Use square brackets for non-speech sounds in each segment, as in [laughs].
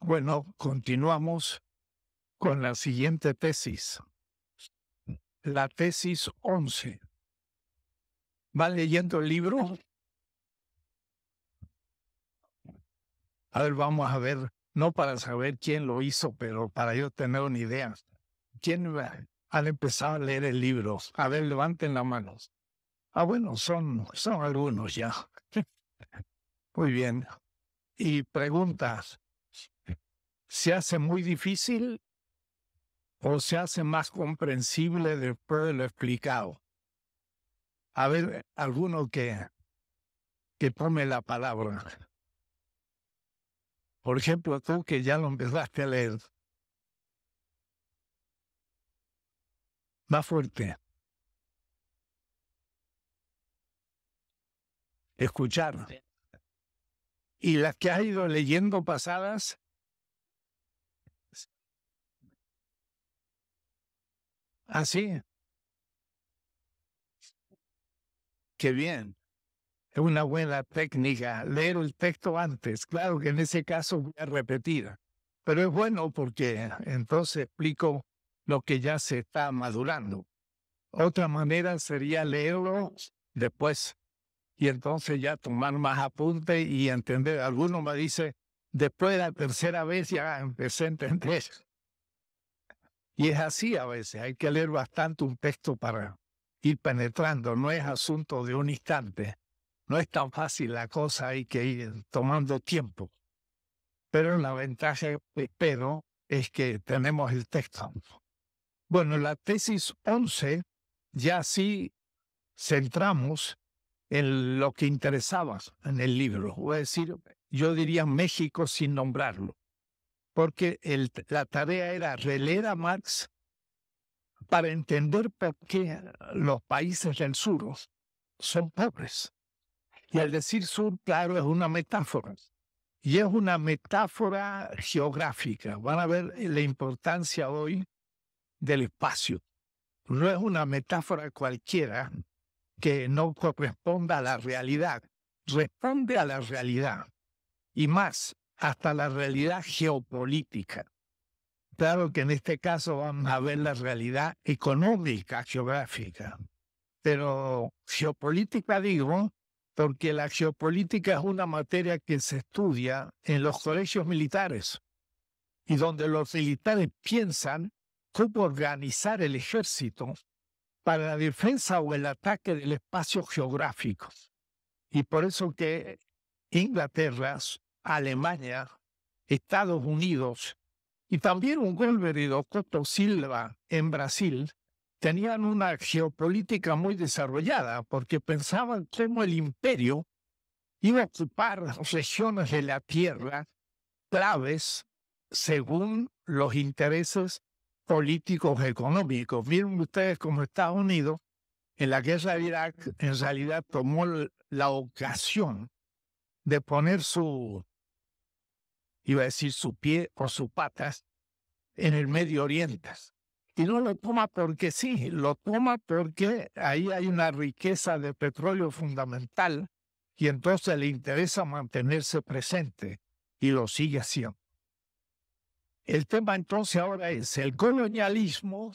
Bueno, continuamos con la siguiente tesis. La tesis 11. ¿Van leyendo el libro? A ver, vamos a ver, no para saber quién lo hizo, pero para yo tener una idea. ¿Quién ha empezado a leer el libro? A ver, levanten las manos. Ah, bueno, son, son algunos ya. [laughs] Muy bien. Y preguntas se hace muy difícil o se hace más comprensible después de lo explicado. A ver, alguno que, que tome la palabra. Por ejemplo, tú que ya lo empezaste a leer. Más fuerte. Escuchar. Y las que has ido leyendo pasadas, Así. Ah, Qué bien. Es una buena técnica leer el texto antes. Claro que en ese caso voy a repetir, pero es bueno porque entonces explico lo que ya se está madurando. Otra manera sería leerlo después y entonces ya tomar más apunte y entender. Alguno me dice, después de la tercera vez ya empecé a entender. Y es así a veces, hay que leer bastante un texto para ir penetrando, no es asunto de un instante, no es tan fácil la cosa, hay que ir tomando tiempo. Pero la ventaja, espero, es que tenemos el texto. Bueno, la tesis 11 ya sí centramos en lo que interesaba en el libro, voy a decir, yo diría México sin nombrarlo porque la tarea era releer a Marx para entender por qué los países del sur son pobres. Y al decir sur, claro, es una metáfora. Y es una metáfora geográfica. Van a ver la importancia hoy del espacio. No es una metáfora cualquiera que no corresponda a la realidad. Responde a la realidad. Y más, hasta la realidad geopolítica. Claro que en este caso vamos a ver la realidad económica, geográfica, pero geopolítica digo porque la geopolítica es una materia que se estudia en los colegios militares y donde los militares piensan cómo organizar el ejército para la defensa o el ataque del espacio geográfico. Y por eso que Inglaterra Alemania, Estados Unidos y también un y Doctor Silva en Brasil tenían una geopolítica muy desarrollada porque pensaban cómo el imperio iba a ocupar regiones de la tierra claves según los intereses políticos económicos. Miren ustedes cómo Estados Unidos en la guerra de Irak en realidad tomó la ocasión de poner su iba a decir su pie o sus patas, en el Medio Oriente. Y no lo toma porque sí, lo toma porque ahí hay una riqueza de petróleo fundamental y entonces le interesa mantenerse presente y lo sigue haciendo. El tema entonces ahora es el colonialismo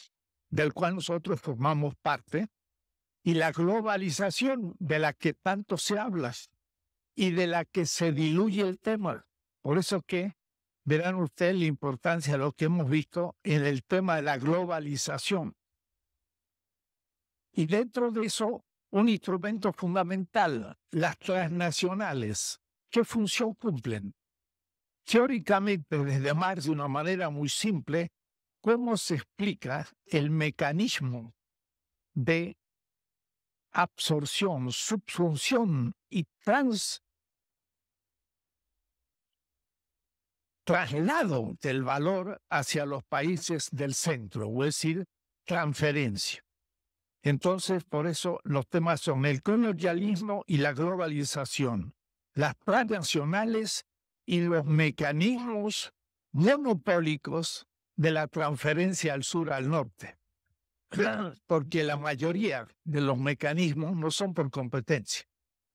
del cual nosotros formamos parte y la globalización de la que tanto se habla y de la que se diluye el tema. Por eso que verán ustedes la importancia de lo que hemos visto en el tema de la globalización. Y dentro de eso, un instrumento fundamental, las transnacionales. ¿Qué función cumplen? Teóricamente, desde Marx, de una manera muy simple, ¿cómo se explica el mecanismo de absorción, subsunción y trans traslado del valor hacia los países del centro, es decir, transferencia. Entonces, por eso los temas son el colonialismo y la globalización, las transnacionales y los mecanismos monopólicos de la transferencia al sur al norte, [clears throat] porque la mayoría de los mecanismos no son por competencia,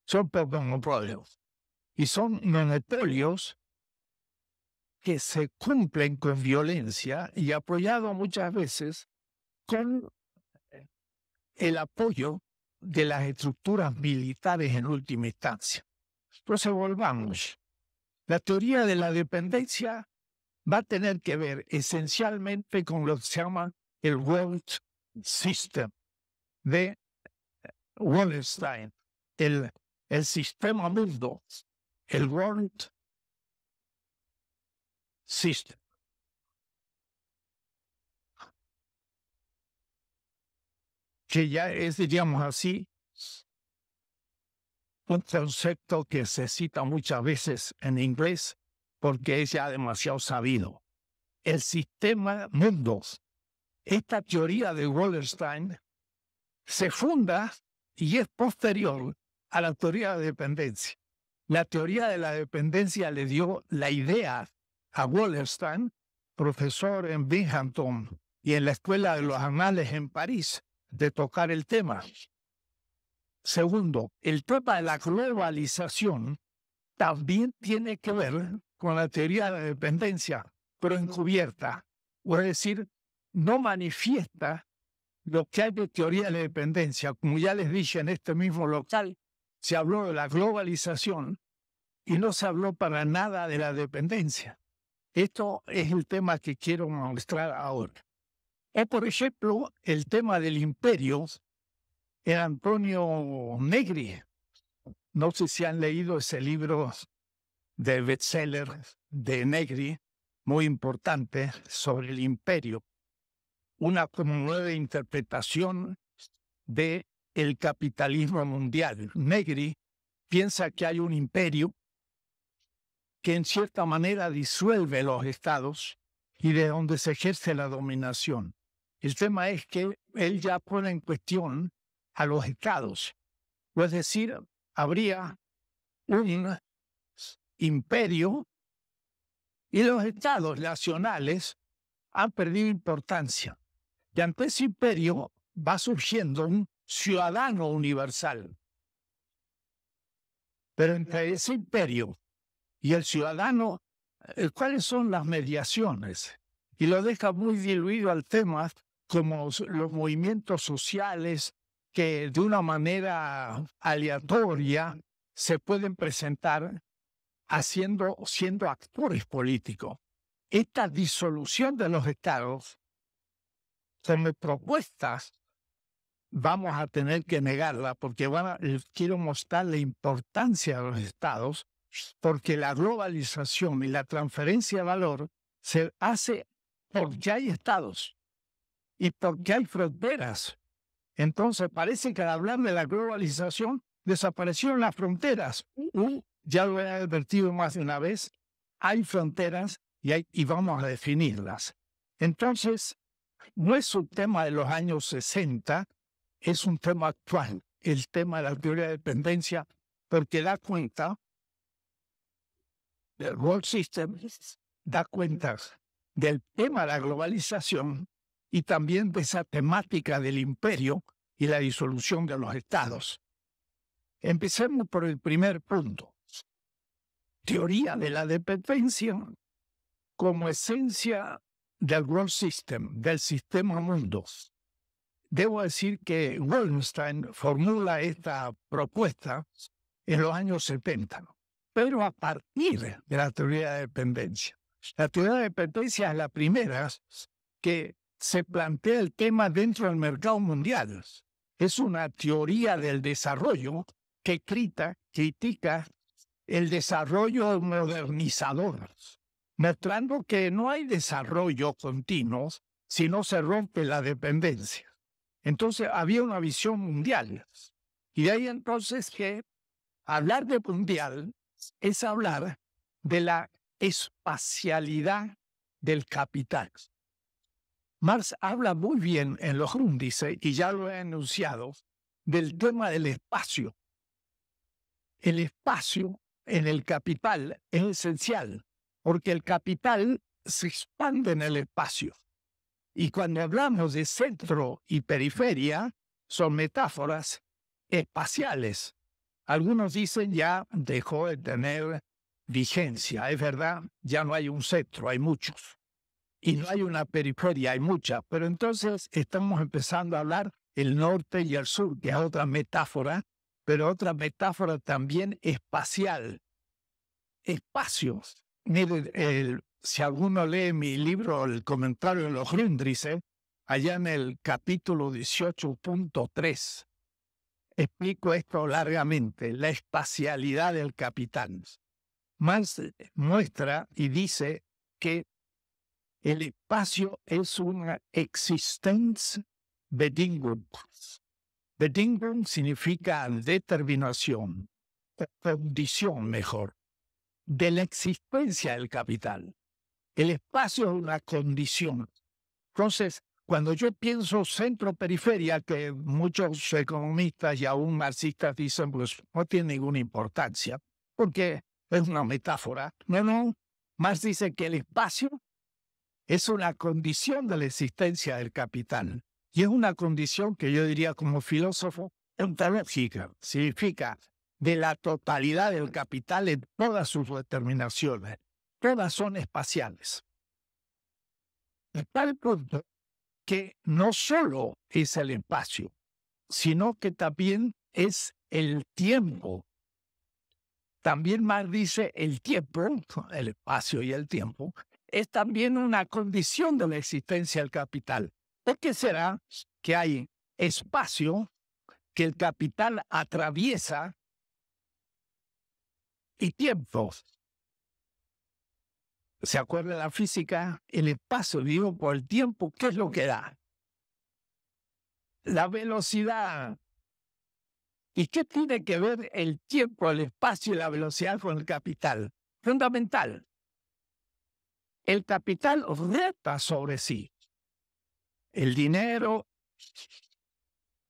son por monopolios y son monopolios que se cumplen con violencia y apoyado muchas veces con eh, el apoyo de las estructuras militares en última instancia. Entonces pues, volvamos. La teoría de la dependencia va a tener que ver esencialmente con lo que se llama el World System de eh, Wallenstein, el, el sistema mundo, el World system. Que ya es, diríamos así, un concepto que se cita muchas veces en inglés porque es ya demasiado sabido. El sistema mundos. Esta teoría de Wallerstein se funda y es posterior a la teoría de dependencia. La teoría de la dependencia le dio la idea a Wallerstein, profesor en Binghamton y en la Escuela de los Anales en París, de tocar el tema. Segundo, el tema de la globalización también tiene que ver con la teoría de la dependencia, pero encubierta. O es decir, no manifiesta lo que hay de teoría de la dependencia. Como ya les dije en este mismo local, se habló de la globalización y no se habló para nada de la dependencia. Esto es el tema que quiero mostrar ahora. Es, eh, por ejemplo, el tema del imperio en Antonio Negri. No sé si han leído ese libro de bestseller de Negri, muy importante, sobre el imperio. Una nueva interpretación de el capitalismo mundial. Negri piensa que hay un imperio que en cierta manera disuelve los estados y de donde se ejerce la dominación. El tema es que él ya pone en cuestión a los estados. Es decir, habría un imperio y los estados nacionales han perdido importancia. Y ante ese imperio va surgiendo un ciudadano universal. Pero entre ese imperio y el ciudadano, eh, ¿cuáles son las mediaciones? Y lo deja muy diluido al tema como los movimientos sociales que de una manera aleatoria se pueden presentar haciendo, siendo actores políticos. Esta disolución de los estados, me propuestas, vamos a tener que negarla porque quiero mostrar la importancia de los estados porque la globalización y la transferencia de valor se hace porque hay estados y porque hay fronteras. Entonces parece que al hablar de la globalización desaparecieron las fronteras. ya lo he advertido más de una vez, hay fronteras y, hay, y vamos a definirlas. Entonces, no es un tema de los años 60, es un tema actual, el tema de la teoría de dependencia, porque da cuenta del World System da cuentas del tema de la globalización y también de esa temática del imperio y la disolución de los estados. Empecemos por el primer punto. Teoría de la dependencia como esencia del World System, del sistema mundos. Debo decir que Wallenstein formula esta propuesta en los años 70 pero a partir de la teoría de dependencia. La teoría de dependencia es la primera que se plantea el tema dentro del mercado mundial. Es una teoría del desarrollo que critica, critica el desarrollo modernizador, mostrando que no hay desarrollo continuo si no se rompe la dependencia. Entonces había una visión mundial. Y de ahí entonces que hablar de mundial es hablar de la espacialidad del capital. Marx habla muy bien en los Grundrisse, y ya lo he anunciado, del tema del espacio. El espacio en el capital es esencial, porque el capital se expande en el espacio. Y cuando hablamos de centro y periferia, son metáforas espaciales, algunos dicen ya dejó de tener vigencia. Es verdad, ya no hay un centro, hay muchos. Y no hay una periferia, hay muchas. Pero entonces estamos empezando a hablar el norte y el sur, que es otra metáfora, pero otra metáfora también espacial. Espacios. Miren, si alguno lee mi libro, el comentario de los Grundrisse, allá en el capítulo 18.3, explico esto largamente, la espacialidad del capitán. Marx eh, muestra y dice que el espacio es una existencia Bedingung. Bedingung significa determinación, condición mejor, de la existencia del capital. El espacio es una condición. Entonces, cuando yo pienso centro-periferia, que muchos economistas y aún marxistas dicen, pues no tiene ninguna importancia, porque es una metáfora. No, no. Marx dice que el espacio es una condición de la existencia del capital. Y es una condición que yo diría como filósofo ontológica. Significa de la totalidad del capital en todas sus determinaciones. Todas son espaciales. el punto que no solo es el espacio, sino que también es el tiempo. También Marx dice el tiempo, [laughs] el espacio y el tiempo, es también una condición de la existencia del capital. ¿Por qué será que hay espacio que el capital atraviesa y tiempos se acuerda la física, el espacio vivo por el tiempo, ¿qué es lo que da? La velocidad. ¿Y qué tiene que ver el tiempo, el espacio y la velocidad con el capital? Fundamental. El capital reta sobre sí. El dinero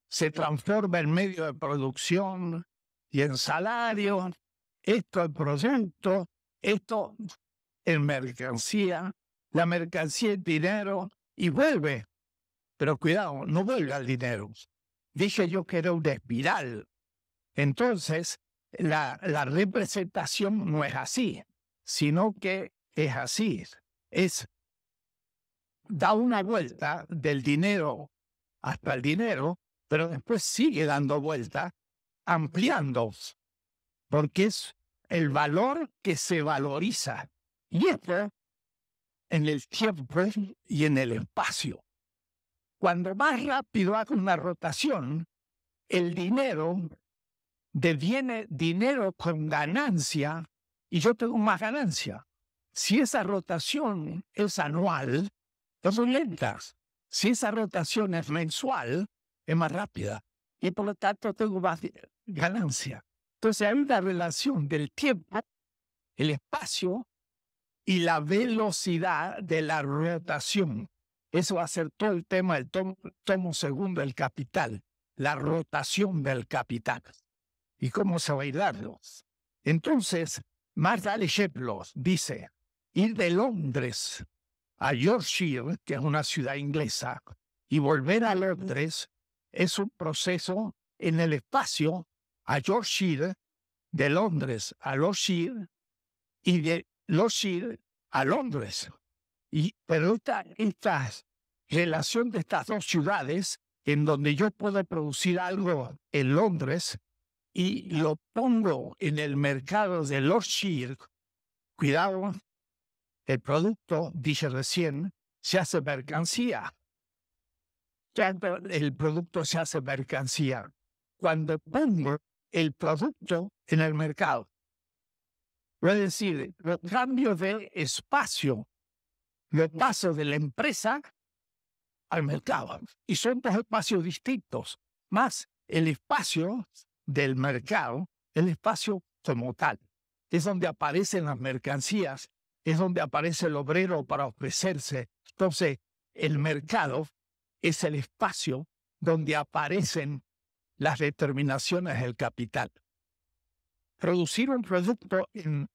se transforma en medio de producción y en salario. Esto es proyecto, esto en mercancía, la mercancía es dinero y vuelve. Pero cuidado, no vuelve al dinero. Dije yo que era una espiral. Entonces, la, representación no es así, sino que es así. Es, da una vuelta del dinero hasta el dinero, pero después sigue dando vuelta, ampliándose, porque es el valor que se valoriza. Y esto en el tiempo y en el espacio. Cuando más rápido hago una rotación, el dinero deviene dinero con ganancia y yo tengo más ganancia. Si esa rotación es anual, es muy lenta. Si esa rotación es mensual, es más rápida y por lo tanto tengo más ganancia. Entonces hay una relación del tiempo, el espacio y la velocidad de la rotación. Eso va a ser todo el tema del tomo, segundo del capital, la rotación del capital. ¿Y cómo se va a ir dar? Entonces, Margaret Sheplos dice, ir de Londres a Yorkshire, que es una ciudad inglesa, y volver a Londres es un proceso en el espacio a Yorkshire, de Londres a Yorkshire, y de los a Londres. Y, pero esta, relación de estas dos ciudades, en donde yo puedo producir algo en Londres y lo pongo en el mercado de Yorkshire, cuidado, el producto, dije recién, se hace mercancía. El producto se hace mercancía. Cuando pongo el producto en el mercado, es decir, los cambios de espacio, el paso de la empresa al mercado. Y son dos espacios distintos, más el espacio del mercado, el espacio como tal. Es donde aparecen las mercancías, es donde aparece el obrero para ofrecerse. Entonces, el mercado es el espacio donde aparecen las determinaciones del capital. Producir un producto en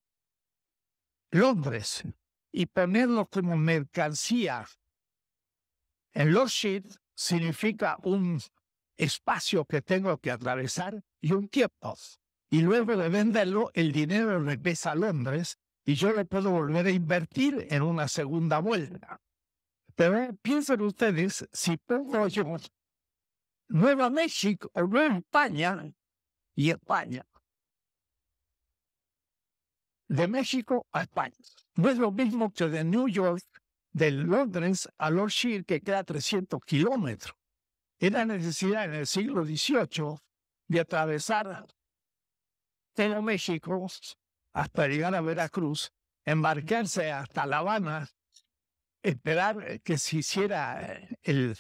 Londres y ponerlo como mercancía. En Sheets significa un espacio que tengo que atravesar y un tiempo. Y luego de venderlo, el dinero regresa a Londres y yo le puedo volver a invertir en una segunda vuelta. Pero piensen ustedes, si pongo Nueva México o Nueva España, y España, de México a España. No es lo mismo que de New York, de Londres a Lordshire, que queda 300 kilómetros. Era necesidad en el siglo XVIII de atravesar todo México hasta llegar a Veracruz, embarcarse hasta La Habana, esperar que se hiciera eh, el,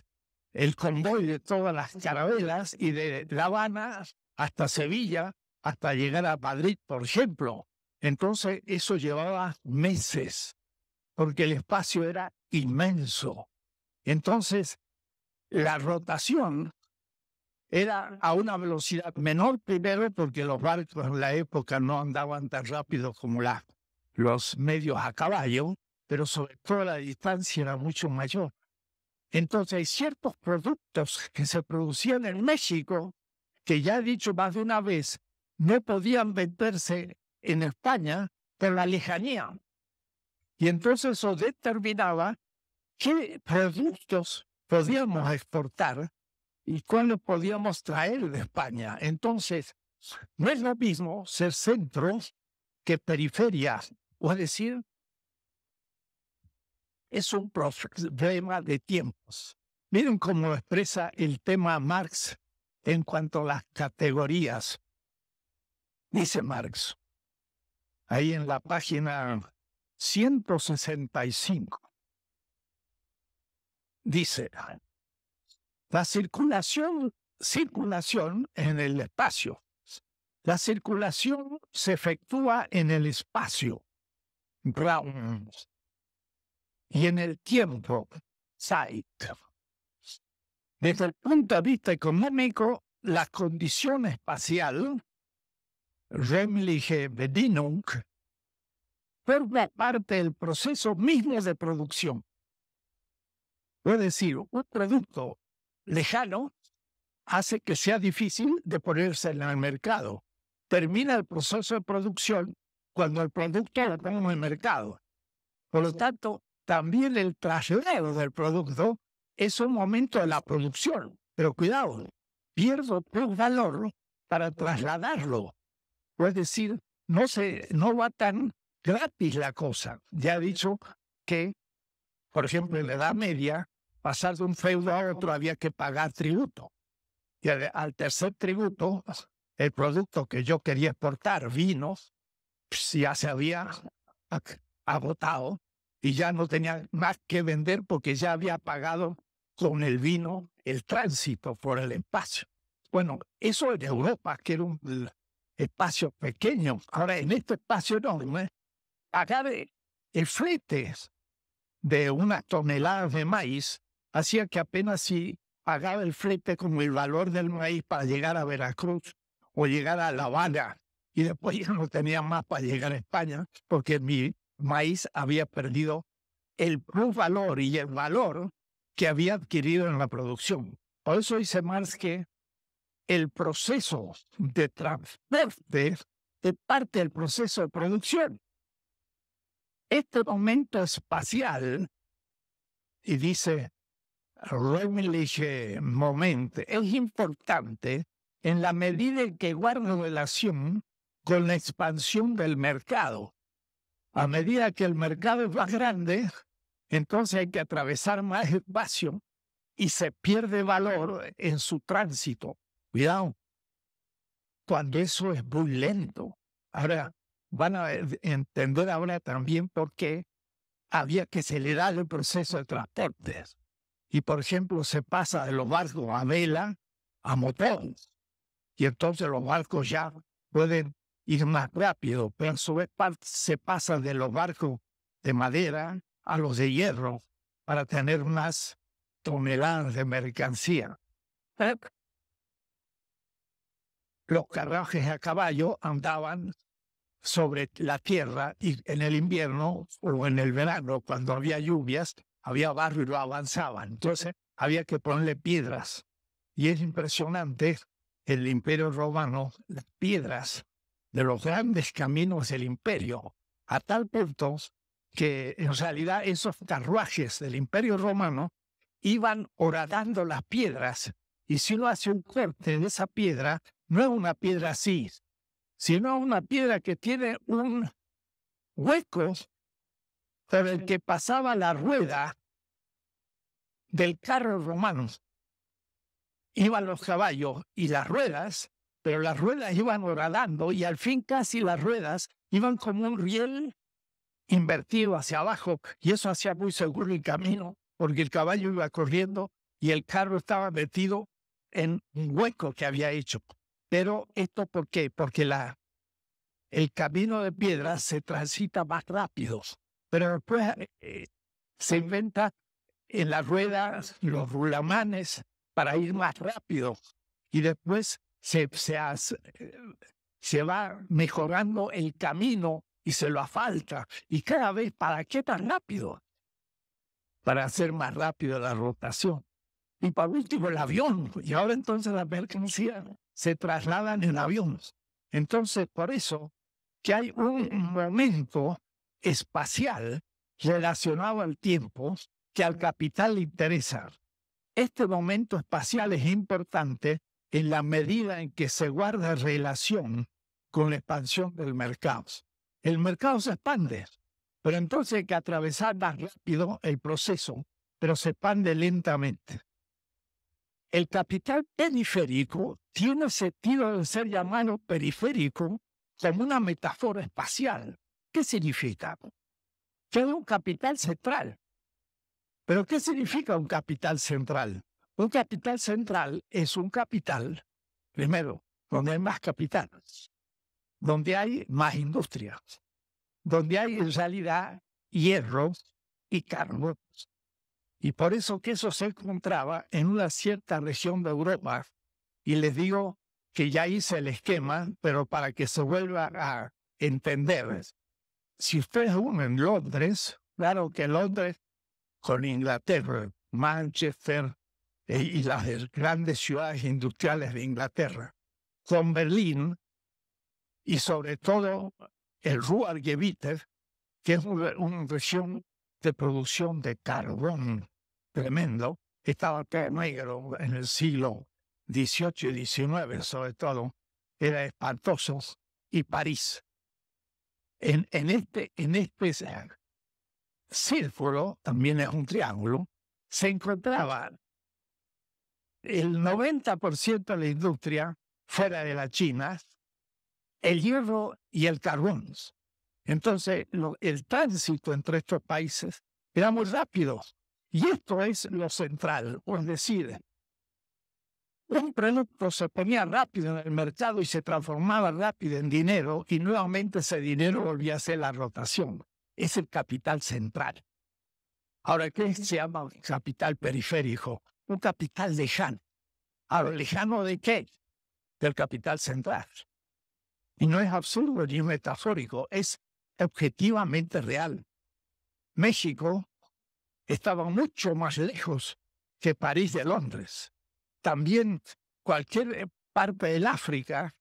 el convoy de todas las carabelas y de La Habana hasta Sevilla, hasta llegar a Madrid, por ejemplo. Entonces eso llevaba meses, porque el espacio era inmenso. Entonces, la rotación era a una velocidad menor primero porque los barcos en la época no andaban tan rápido como los medios a caballo, pero sobre todo la distancia era mucho mayor. Entonces hay ciertos productos que se producían en México que ya he dicho más de una vez, no podían venderse en España por la lejanía. Y entonces eso determinaba qué productos podíamos exportar y cuáles podíamos traer de España. Entonces, no es lo mismo ser centro que periferia. O es decir, es un problema de tiempos. Miren cómo expresa el tema Marx en cuanto a las categorías. Dice Marx, ahí en la página 165. Dice, la circulación, circulación en el espacio. La circulación se efectúa en el espacio, Brown, y en el tiempo, zeit Desde el punto de vista económico, la condición espacial Remliche Bedienung forma parte del proceso mismo de producción. Es decir, un producto lejano hace que sea difícil de ponerse en el mercado. Termina el proceso de producción cuando el producto lo en el mercado. Por lo tanto, también el traslado del producto es un momento de la producción. Pero cuidado, pierdo el valor para trasladarlo es decir, no, no va tan gratis la cosa. Ya he dicho que, por ejemplo, en la Edad Media, pasar de un feudo a otro había que pagar tributo. Y al tercer tributo, el producto que yo quería exportar, vinos, pues, ya se había agotado y ya no tenía más que vender porque ya había pagado con el vino el tránsito por el espacio. Bueno, eso en Europa, que era un, espacios pequeño Ahora, en este espacio enorme, acá el flete de una tonelada de maíz hacía que apenas si pagaba el flete como el valor del maíz para llegar a Veracruz o llegar a La Habana, y después ya no tenía más para llegar a España, porque mi maíz había perdido el valor y el valor que había adquirido en la producción. Por eso hice más que el proceso de transfer de parte del proceso de producción. Este momento espacial, y dice Remlich Moment, es importante en la medida en que guarda relación con la expansión del mercado. A medida que el mercado es más grande, entonces hay que atravesar más espacio y se pierde valor en su tránsito. Cuidado. Cuando eso es muy lento. Ahora, van a e-, entender ahora también por qué había que acelerar el proceso de transportes. Y, por ejemplo, se pasa de los barcos a vela a motores. Y entonces los barcos ya pueden ir más rápido, pero a su vez se pasa de los barcos de madera a los de hierro para tener más toneladas de mercancía los carruajes a caballo andaban sobre la tierra y en el invierno o en el verano, cuando había lluvias, había barro y lo avanzaban. Entonces había que ponerle piedras. Y es impresionante el imperio romano, las piedras de los grandes caminos del imperio, a tal punto que en realidad esos carruajes del imperio romano iban horadando las piedras y si uno hace un corte en esa piedra, no es una piedra así, sino una piedra que tiene un hueco sobre el que pasaba la rueda del carro romanos. Iban los caballos y las ruedas, pero las ruedas iban horadando y al fin casi las ruedas iban como un riel invertido hacia abajo y eso hacía muy seguro el camino porque el caballo iba corriendo y el carro estaba metido en un hueco que había hecho. Pero esto, ¿por qué? Porque la, el camino de piedra se transita más rápido, pero después eh, eh, se inventa en las ruedas los rulamanes para ir más rápido y después se, se, eh, se va mejorando el camino y se lo afalta. y cada vez, ¿para qué tan rápido? Para hacer más rápido la rotación. Y por último, el avión. Y ahora entonces la mercancía se trasladan en aviones. Entonces, por eso que hay un momento espacial relacionado al tiempo que al capital le interesa. Este momento espacial es importante en la medida en que se guarda relación con la expansión del mercado. El mercado se expande, pero entonces hay que atravesar más rápido el proceso, pero se expande lentamente. El capital periférico tiene sentido de ser llamado periférico como una metáfora espacial. ¿Qué significa? Que es un capital central. ¿Pero qué significa un capital central? Un capital central es un capital, primero, donde hay más capitales, donde hay más industrias, donde hay en realidad hierro y carbón y por eso que eso se encontraba en una cierta región de Europa. Y les digo que ya hice el esquema, pero para que se vuelva a entender. Si ustedes en Londres, claro que Londres con Inglaterra, Manchester e, y las grandes ciudades industriales de Inglaterra, con Berlín y sobre todo el Ruhrgebiet, que es una región de producción de carbón tremendo, estaba el negro en el siglo XVIII y XIX, sobre todo, era espantoso, y París. En, en, este, en este círculo, también es un triángulo, se encontraba el 90% de la industria fuera de la China, el hierro y el carbón. Entonces, el tránsito entre estos países era muy rápido. Y esto es lo central, es pues, decide. un producto se ponía rápido en el mercado y se transformaba rápido en dinero y nuevamente ese dinero volvía a ser la rotación. Es el capital central. Ahora, ¿qué se llama capital periférico? Un capital lejano. Ahora, ¿lejano de qué? Del capital central. Y no es absurdo ni metafórico, es objetivamente real. México estaba mucho más lejos que París de Londres. También cualquier eh, parte del África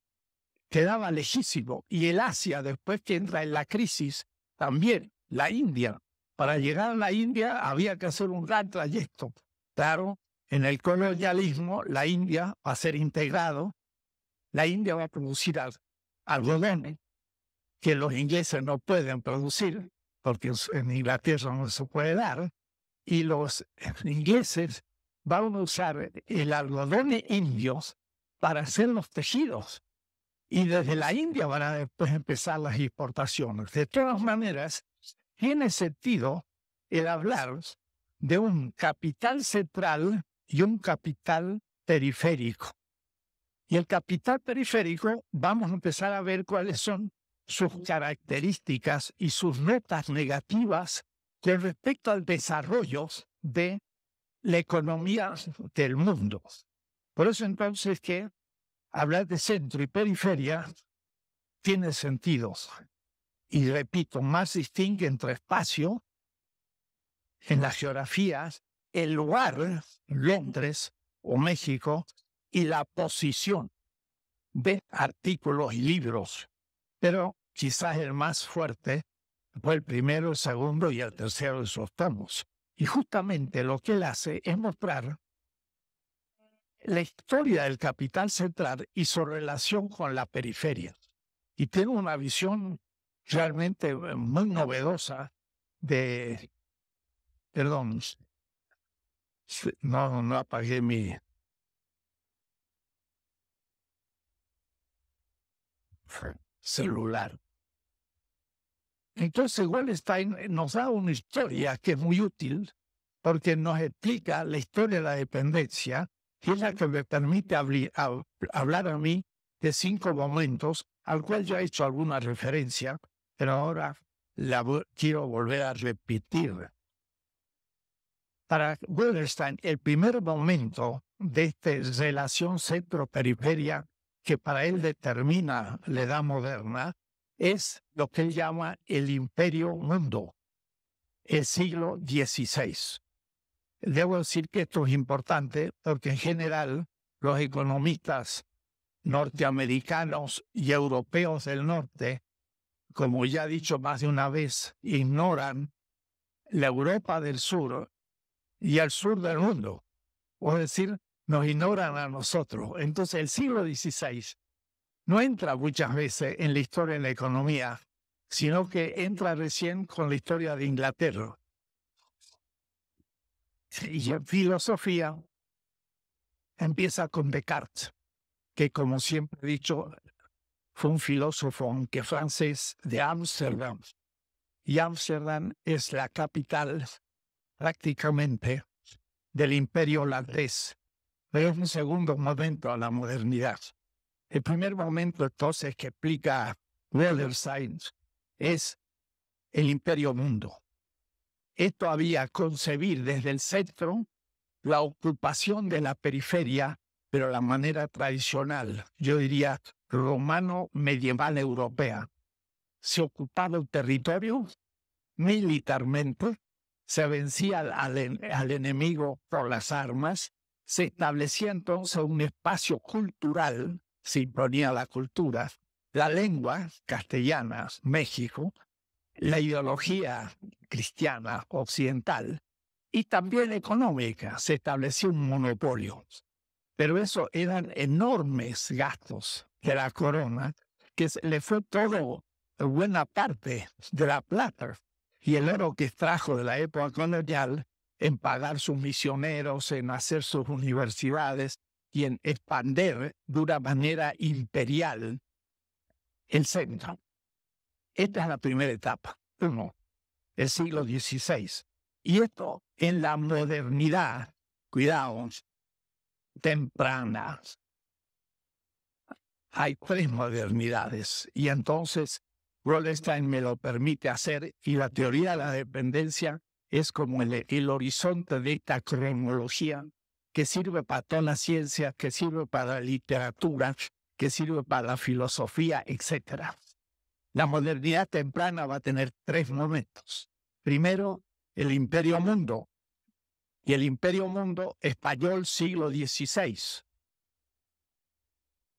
quedaba lejísimo y el Asia, después que entra en la crisis, también la India. Para llegar a la India había que hacer un gran trayecto. Claro, en el colonialismo la India va a ser integrado, la India va a producir algodón que los ingleses no pueden producir, porque en Inglaterra no se puede dar, y los eh, ingleses van a usar el algodón de indios para hacer los tejidos. Y desde la India van a empezar las exportaciones. De todas maneras, tiene sentido el hablar de un capital central y un capital periférico. Y el capital periférico, vamos a empezar a ver cuáles son sus características y sus metas negativas con respecto al desarrollo de la economía del mundo. Por eso entonces que hablar de centro y periferia tiene sentido. Y repito, más distingue entre espacio, en las geografías, el lugar, Londres o México, y la posición de artículos y libros. Pero quizás el más fuerte fue el primero, el segundo y el tercero de esos Y justamente lo que él hace es mostrar la historia del capital central y su relación con la periferia. Y tengo una visión realmente eh, muy novedosa de... Perdón, no, no apagué mi... celular. Entonces Wallenstein eh, nos da una historia que es muy útil porque nos explica la historia de la dependencia, que es la que me permite hablar a mí de cinco momentos, al cual yo he hecho alguna referencia, pero ahora la quiero volver a repetir. Para Wallerstein, el primer momento de esta relación centro-periferia que para él determina la edad moderna es lo que él llama el imperio mundo, el siglo XVI. Debo decir que esto es importante porque en general los economistas norteamericanos y europeos del norte, como ya he dicho más de una vez, ignoran la Europa del sur y el sur del mundo. O es decir, nos ignoran a nosotros. Entonces el siglo XVI no entra muchas veces en la historia de la economía, sino que entra recién con la historia de Inglaterra. Y en filosofía empieza con Descartes, que como siempre he dicho, fue un filósofo, aunque francés, de Ámsterdam. Y Ámsterdam es la capital prácticamente del imperio holandés. Pero es un segundo momento a la modernidad. El primer momento entonces que explica Weller es el imperio mundo. Esto había concebir desde el centro la ocupación de la periferia, pero la manera tradicional, yo diría romano medieval europea. Se ocupaba el territorio militarmente, se vencía al, al enemigo por las armas, se establecía entonces un espacio cultural sintonía la cultura, la lengua castellana, México, la ideología cristiana occidental y también económica. Se estableció un monopolio. Pero eso eran enormes gastos de la corona que le fue todo, buena parte de la plata y el oro que trajo de la época colonial en pagar sus misioneros, en hacer sus universidades, quien expander de una manera imperial el centro. Esta es la primera etapa, el siglo XVI. Y esto en la modernidad, cuidados, tempranas. Hay tres modernidades y entonces Rollstein me lo permite hacer y la teoría de la dependencia es como el horizonte de esta cronología que sirve para toda la ciencia, que sirve para la literatura, que sirve para la filosofía, etc. La modernidad temprana va a tener tres momentos. Primero, el imperio mundo. Y el imperio mundo español siglo XVI.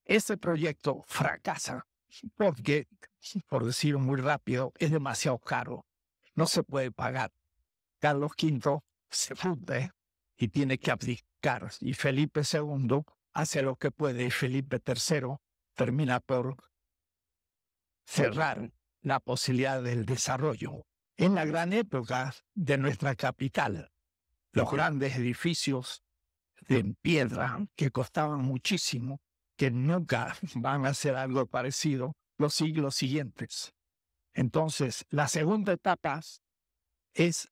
Ese proyecto fracasa porque, por decirlo muy rápido, es demasiado caro. No se puede pagar. Carlos V se funde y tiene que abdicar. Y Felipe II hace lo que puede y Felipe III termina por cerrar la posibilidad del desarrollo. En la gran época de nuestra capital, los grandes edificios de piedra que costaban muchísimo, que nunca [laughs] van a hacer algo parecido los siglos siguientes. Entonces, la segunda etapa es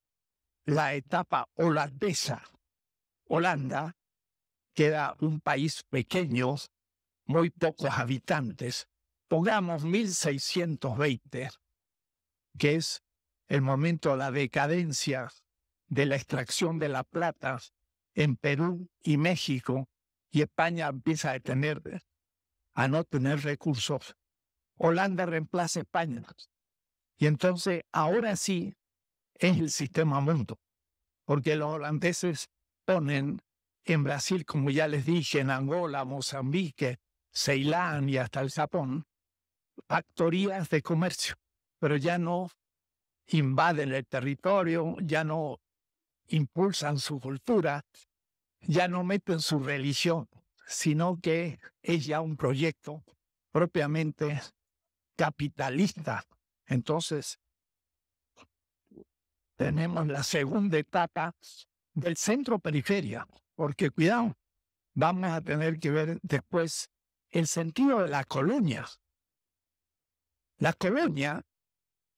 la etapa holandesa Holanda, que era un país pequeño, muy pocos habitantes, pongamos 1620, que es el momento de la decadencia de la extracción de la plata en Perú y México, y España empieza a, tener, a no tener recursos. Holanda reemplaza a España. Y entonces, ahora sí, es el sistema mundo, porque los holandeses ponen en Brasil, como ya les dije, en Angola, Mozambique, Ceilán y hasta el Japón, factorías de comercio, pero ya no invaden el territorio, ya no impulsan su cultura, ya no meten su religión, sino que es ya un proyecto propiamente capitalista. Entonces, tenemos la segunda etapa del centro-periferia, porque cuidado, vamos a tener que ver después el sentido de las colonias. La colonia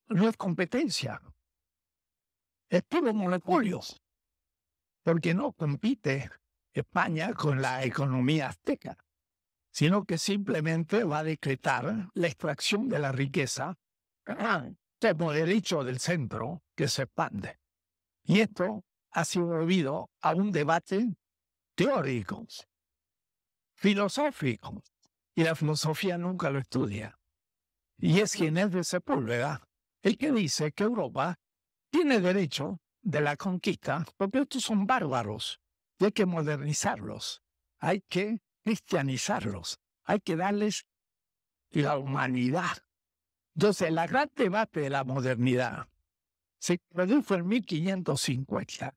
no es competencia, es puro monopolio, porque no compite España con la economía azteca, sino que simplemente va a decretar la extracción de la riqueza como [clears throat] derecho del centro que se expande. Y esto ha sido debido a un debate teórico, filosófico, y la filosofía nunca lo estudia. Y es Ginés de Sepúlveda el que dice que Europa tiene derecho de la conquista, porque estos son bárbaros y hay que modernizarlos, hay que cristianizarlos, hay que darles la humanidad. Entonces, el gran debate de la modernidad se produjo en 1550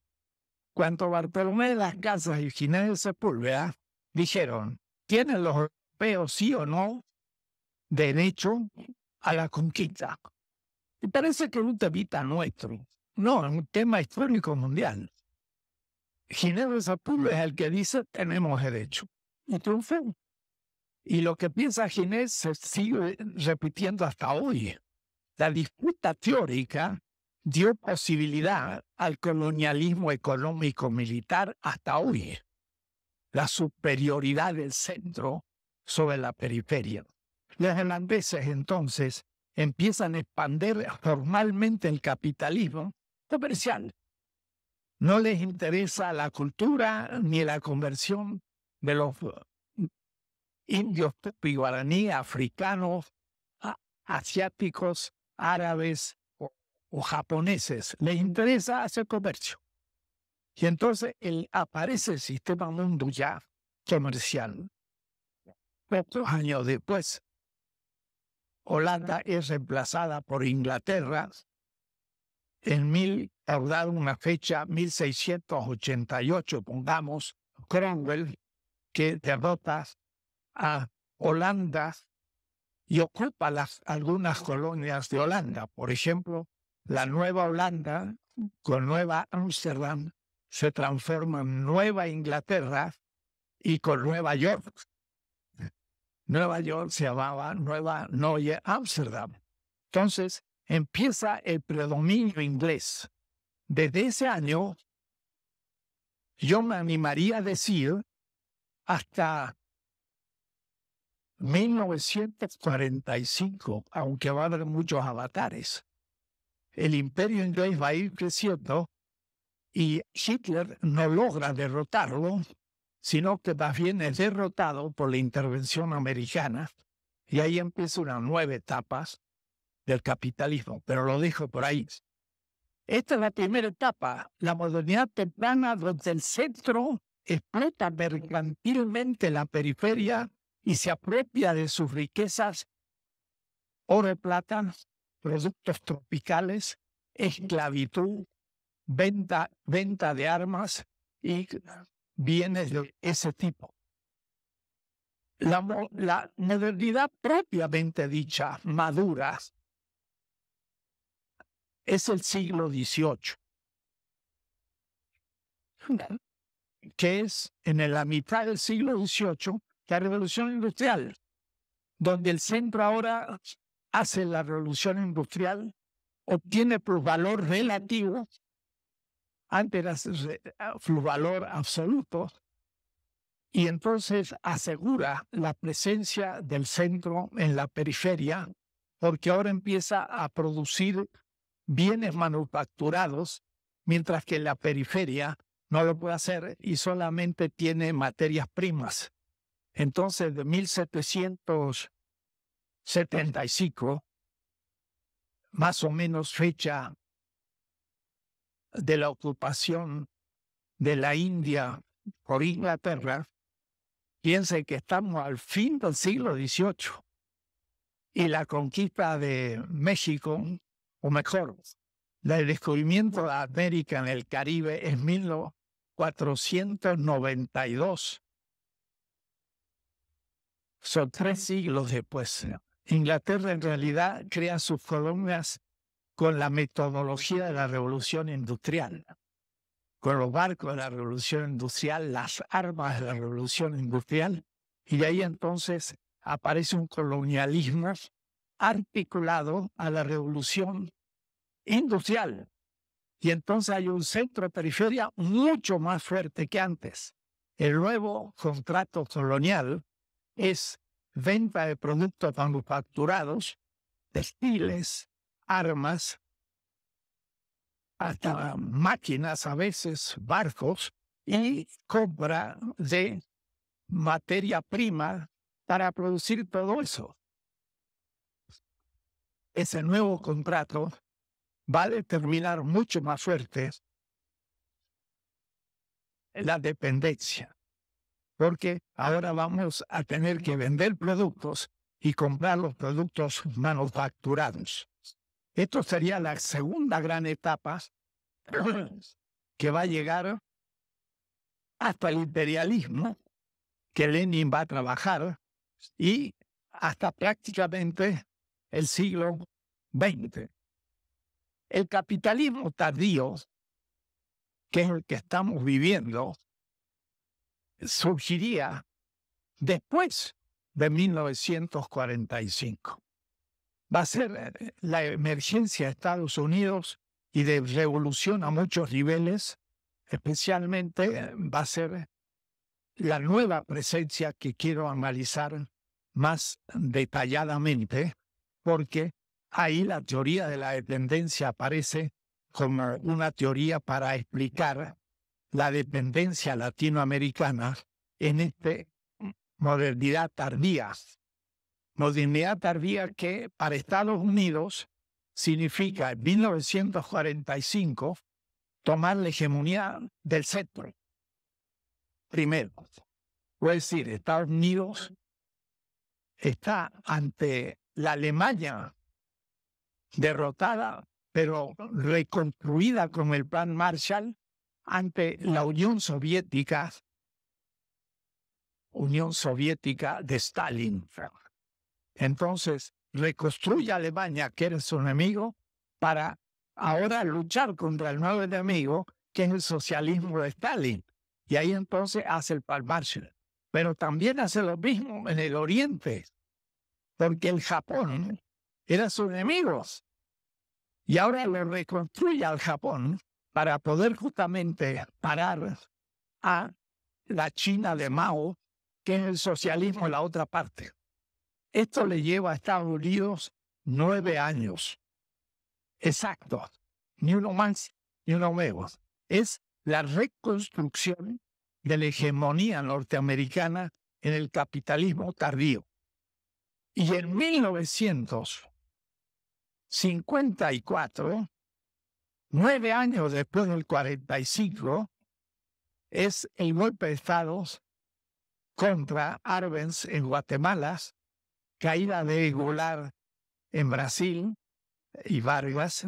cuando Bartolomé de las Casas y Ginés Sepúlveda dijeron, ¿tienen los europeos sí o no derecho a la conquista? Y parece que es un temita nuestro. No, es un tema histórico mundial. de Sepúlveda es el que dice, tenemos derecho. Y Y lo que piensa Ginés se sigue repitiendo hasta hoy. La disputa teórica dio posibilidad al colonialismo económico-militar hasta hoy, la superioridad del centro sobre la periferia. Los holandeses, entonces empiezan a expandir formalmente el capitalismo comercial. No les interesa la cultura ni la conversión de los mm, indios guaraní, africanos, asiáticos, árabes, o japoneses les interesa hacer comercio. Y entonces aparece el sistema mundial comercial. Cuatro años después, Holanda es reemplazada por Inglaterra en mil, dar una fecha, 1688, pongamos, Cromwell, que derrota a Holanda y ocupa las, algunas colonias de Holanda, por ejemplo, la Nueva Holanda con Nueva Ámsterdam se transforma en Nueva Inglaterra y con Nueva York. Nueva York se llamaba Nueva Noye Ámsterdam. Entonces empieza el predominio inglés. Desde ese año, yo me animaría a decir, hasta 1945, aunque va a haber muchos avatares, el imperio inglés va a ir creciendo y Hitler no logra derrotarlo, sino que va bien es derrotado por la intervención americana y ahí empieza una nueve etapas del capitalismo, pero lo dejo por ahí. Esta es la primera etapa, la modernidad temprana donde el centro explota mercantilmente la periferia y se apropia de sus riquezas, oro y plata, productos tropicales, esclavitud, venta, venta de armas y bienes de ese tipo. La, la modernidad propiamente dicha, madura, es el siglo XVIII, que es en la mitad del siglo XVIII la revolución industrial, donde el centro ahora hace la revolución industrial, obtiene plusvalor relativo, antes era plusvalor eh, absoluto, y entonces asegura la presencia del centro en la periferia, porque ahora empieza a producir bienes manufacturados, mientras que la periferia no lo puede hacer y solamente tiene materias primas. Entonces, de 1700 75, más o menos fecha de la ocupación de la India por Inglaterra, piensen que estamos al fin del siglo XVIII y la conquista de México, o mejor, el descubrimiento de América en el Caribe es 1492. Son tres siglos después. Inglaterra en realidad crea sus colonias con la metodología de la revolución industrial, con los barcos de la revolución industrial, las armas de la revolución industrial, y de ahí entonces aparece un colonialismo articulado a la revolución industrial. Y entonces hay un centro de periferia mucho más fuerte que antes. El nuevo contrato colonial es venta de productos manufacturados, textiles, armas, hasta máquinas a veces, barcos, y compra de materia prima para producir todo eso. Ese nuevo contrato va a determinar mucho más fuerte la dependencia porque ahora vamos a tener que vender productos y comprar los productos manufacturados. Esto sería la segunda gran etapa [clears throat] que va a llegar hasta el imperialismo que Lenin va a trabajar y hasta prácticamente el siglo XX. El capitalismo tardío, que es el que estamos viviendo, surgiría después de 1945. Va a ser eh, eh, la emergencia de Estados Unidos y de revolución a muchos niveles, especialmente eh, va a ser la nueva presencia que quiero analizar más detalladamente, porque ahí la teoría de la dependencia aparece como una teoría para explicar la dependencia latinoamericana en esta modernidad tardía. Modernidad tardía que para Estados Unidos significa en 1945 tomar la hegemonía del centro. Primero, es decir, Estados Unidos está ante la Alemania derrotada, pero reconstruida con el plan Marshall ante la Unión Soviética, Unión Soviética de Stalin. Entonces, reconstruye a Alemania, que era su enemigo, para ahora luchar contra el nuevo enemigo, que es el socialismo de Stalin. Y ahí entonces hace el Plan Marshall. Pero también hace lo mismo en el Oriente, porque el Japón era su enemigo. Y ahora le reconstruye al Japón para poder justamente parar a la China de Mao, que es el socialismo la otra parte. Esto le lleva a Estados Unidos nueve años. Exacto. Ni uno más, ni uno menos. Es la reconstrucción de la hegemonía norteamericana en el capitalismo tardío. Y en 1954 nueve años después del 45, es el golpe de estados contra Arbenz en Guatemala, caída de Goulart en Brasil eh, y Vargas,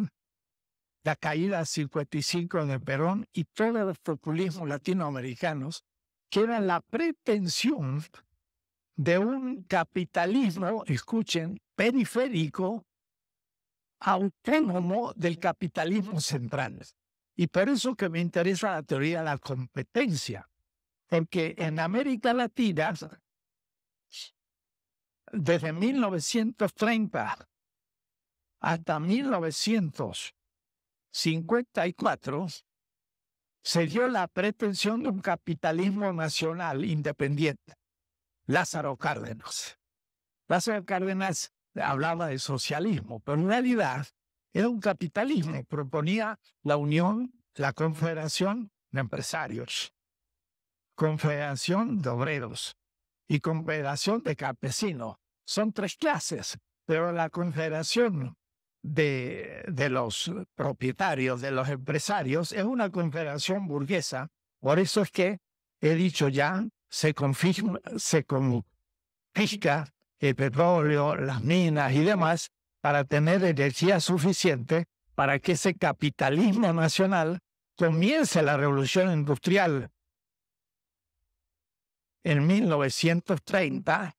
la caída 55 en el Perón y todos los populismos latinoamericanos, que eran la pretensión de un capitalismo, escuchen, periférico autónomo del capitalismo central. Y por eso que me interesa la teoría de la competencia, porque en América Latina, desde 1930 hasta 1954, se dio la pretensión de un capitalismo nacional independiente. Lázaro Cárdenas. Lázaro Cárdenas hablaba de socialismo, pero en realidad era un capitalismo, proponía la unión, la confederación de empresarios, confederación de obreros y confederación de campesinos. Son tres clases, pero la confederación de, de los propietarios, de los empresarios, es una confederación burguesa. Por eso es que he dicho ya, se se confisca el petróleo, las minas y demás, para tener energía suficiente para que ese capitalismo nacional comience la revolución industrial. En 1930,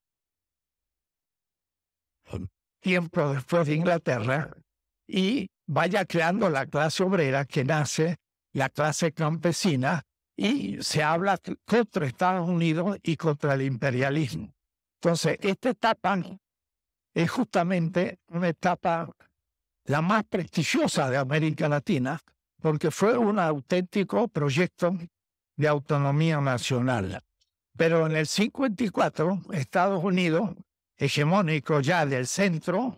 tiempo después de Inglaterra, y vaya creando la clase obrera que nace, la clase campesina, y se habla contra Estados Unidos y contra el imperialismo. Entonces, esta etapa es justamente una etapa la más prestigiosa de América Latina, porque fue un auténtico proyecto de autonomía nacional. Pero en el 54, Estados Unidos, hegemónico ya del centro,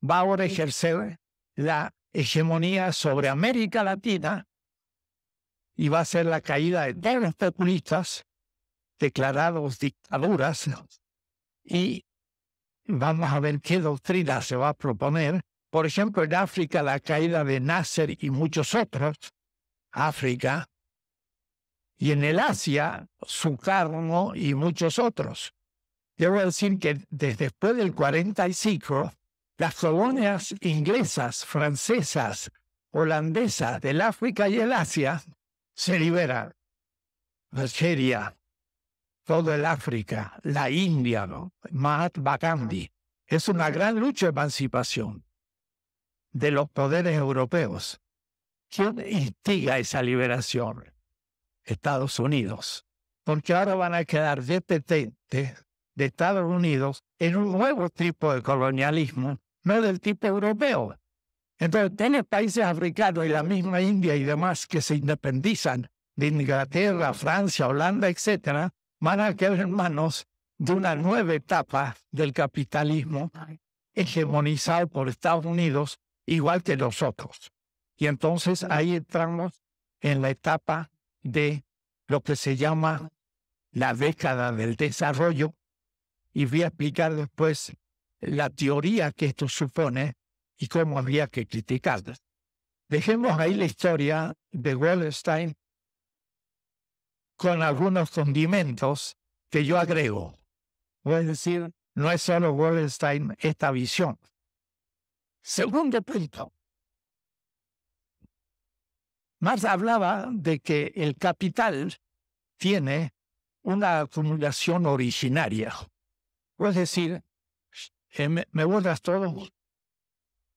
va a ejercer la hegemonía sobre América Latina y va a ser la caída de los populistas declarados dictaduras y vamos a ver qué doctrina se va a proponer. Por ejemplo, en África, la caída de Nasser y muchos otros, África, y en el Asia, Sukarno y muchos otros. Debo decir que desde después del 45, las colonias inglesas, francesas, holandesas del África y el Asia se liberan. Algeria, todo el África, la India, ¿no? Mahatma Gandhi. Es una gran lucha de emancipación de los poderes europeos. ¿Quién instiga esa liberación? Estados Unidos. Porque ahora van a quedar dependientes de Estados Unidos en un nuevo tipo de colonialismo, no del tipo europeo. Entonces, tiene países africanos y la misma India y demás que se independizan de Inglaterra, Francia, Holanda, etcétera, van a quedar en manos de una nueva etapa del capitalismo hegemonizado por Estados Unidos, igual que los otros. Y entonces ahí entramos en la etapa de lo que se llama la década del desarrollo, y voy a explicar después la teoría que esto supone y cómo había que criticarla. Dejemos ahí la historia de Wallenstein con algunos condimentos que yo agrego. Es decir, no es solo Wallenstein esta visión. Segundo punto. Marx hablaba de que el capital tiene una acumulación originaria. Es decir, eh, me, me borras todo.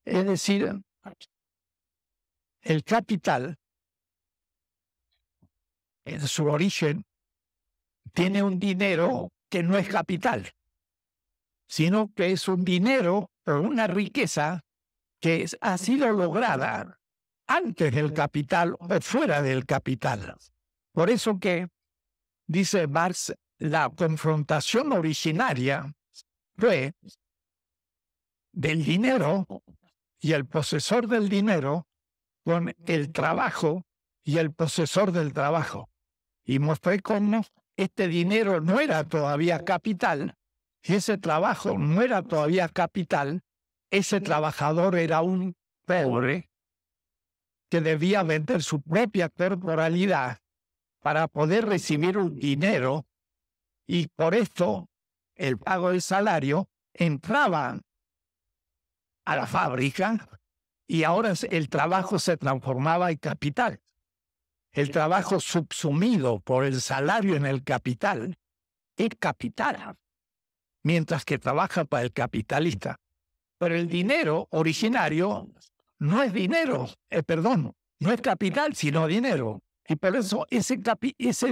Es decir, el capital en su origen, tiene un dinero que no es capital, sino que es un dinero o una riqueza que ha sido lograda antes del capital o fuera del capital. Por eso que, dice Marx, la confrontación originaria fue del dinero y el posesor del dinero con el trabajo y el posesor del trabajo. Y mostré cómo este dinero no era todavía capital, ese trabajo no era todavía capital, ese trabajador era un pobre que debía vender su propia temporalidad para poder recibir un dinero y por esto el pago del salario entraba a la fábrica y ahora el trabajo se transformaba en capital el trabajo subsumido por el salario en el capital es capital, mientras que trabaja para el capitalista. Pero el dinero originario no es dinero, eh, perdón, no es capital, sino dinero. Y por eso ese,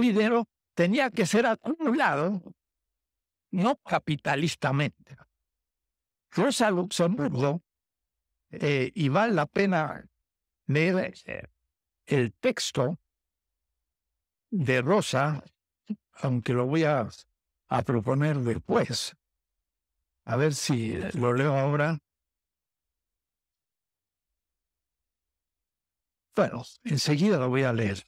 dinero tenía que ser acumulado no capitalistamente. Rosa Luxemburgo, eh, y vale la pena leer eh, el texto de Rosa, aunque lo voy a, proponer después. A ver si eh, lo leo ahora. Bueno, enseguida lo voy a leer.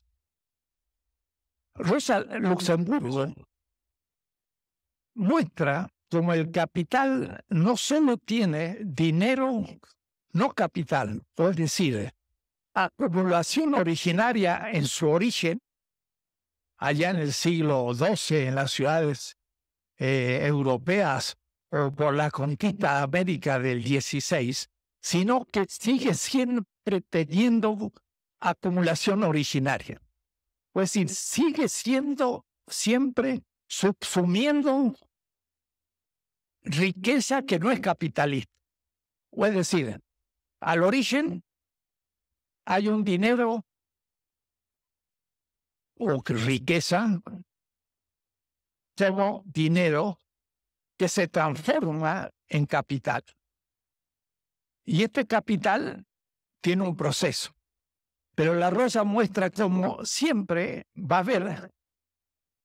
Rosa Luxemburgo muestra como el capital no solo tiene dinero no capital, es decir, eh, acumulación originaria en su origen, allá en el siglo XII en las ciudades eh, europeas o por la conquista de América del XVI, sino que sigue siempre teniendo acumulación originaria. Pues sigue siendo siempre subsumiendo riqueza que no es capitalista. Pues decir, al origen hay un dinero o riqueza, tengo dinero que se transforma en capital. Y este capital tiene un proceso. Pero la rosa muestra cómo siempre va a haber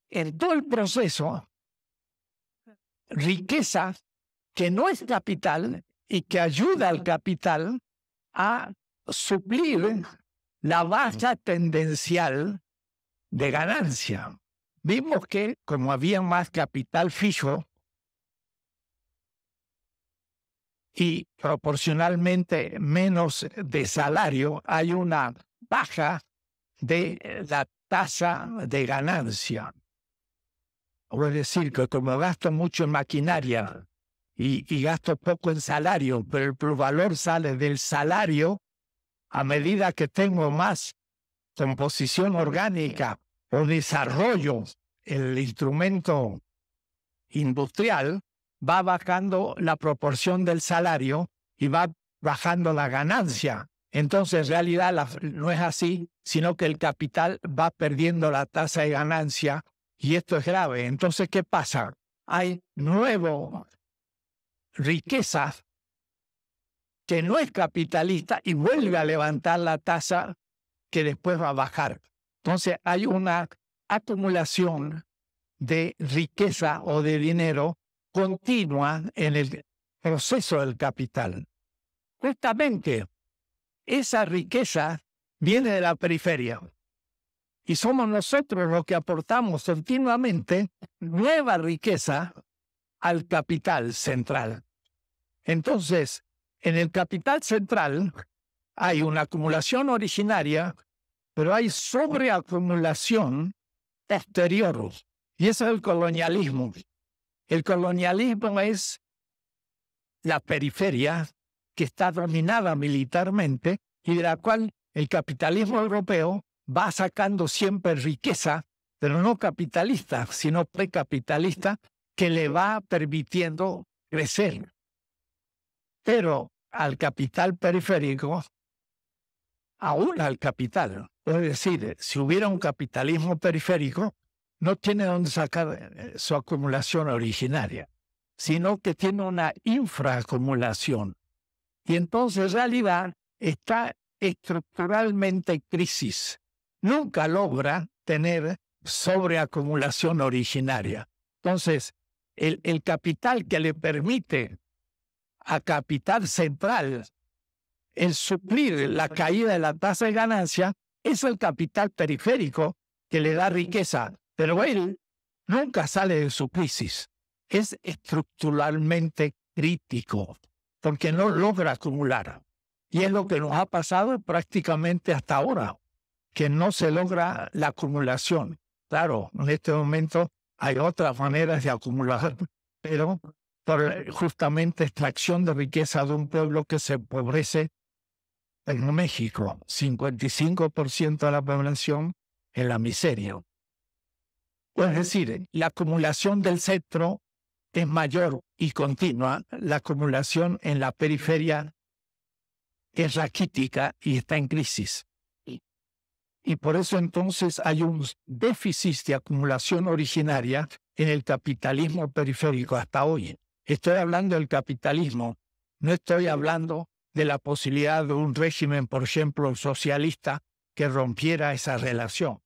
en todo el proceso riqueza que no es capital y que ayuda al capital a suplir la baja tendencial de ganancia. Vimos que como había más capital fijo y proporcionalmente menos de salario, hay una baja de eh, la tasa de ganancia. O decir, que como gasto mucho en maquinaria y, gasto poco en salario, pero el valor sale del salario, a medida que tengo más composición orgánica o desarrollo, el instrumento industrial, va bajando la proporción del salario y va bajando la ganancia. Entonces, en realidad no es así, sino que el capital va perdiendo la tasa de ganancia y esto es grave. Entonces, ¿qué pasa? Hay nuevo riquezas que no es capitalista y vuelve a levantar la tasa que después va a bajar. Entonces hay una acumulación de riqueza o de dinero continua en el proceso del capital. Justamente esa riqueza viene de la periferia y somos nosotros los que aportamos continuamente nueva riqueza al capital central. Entonces, en el capital central hay una acumulación originaria, pero hay sobreacumulación exterior. Y eso es el colonialismo. El colonialismo es la periferia que está dominada militarmente y de la cual el capitalismo europeo va sacando siempre riqueza, pero no capitalista, sino precapitalista, que le va permitiendo crecer. Pero al capital periférico aún al capital. Es decir, si hubiera un capitalismo periférico, no tiene dónde sacar eh, eh, su acumulación originaria, sino que tiene una infraacumulación. Y entonces, en realidad, está estructuralmente en crisis. Nunca logra tener sobreacumulación originaria. Entonces, el, el capital que le permite a capital central el suplir la caída de la tasa de ganancia es el capital periférico que le da riqueza. Pero bueno, nunca sale de su crisis. Es estructuralmente crítico porque no logra acumular. Y es lo que nos ha pasado prácticamente hasta ahora, que no se logra la acumulación. Claro, en este momento hay otras maneras de acumular, pero justamente extracción de riqueza de un pueblo que se empobrece en México, 55% de la población en la miseria. Es decir, la acumulación del centro es mayor y continua, la acumulación en la periferia es raquítica y está en crisis. Y por eso entonces hay un déficit de acumulación originaria en el capitalismo periférico hasta hoy. Estoy hablando del capitalismo, no estoy hablando de la posibilidad de un régimen, por ejemplo, socialista, que rompiera esa relación.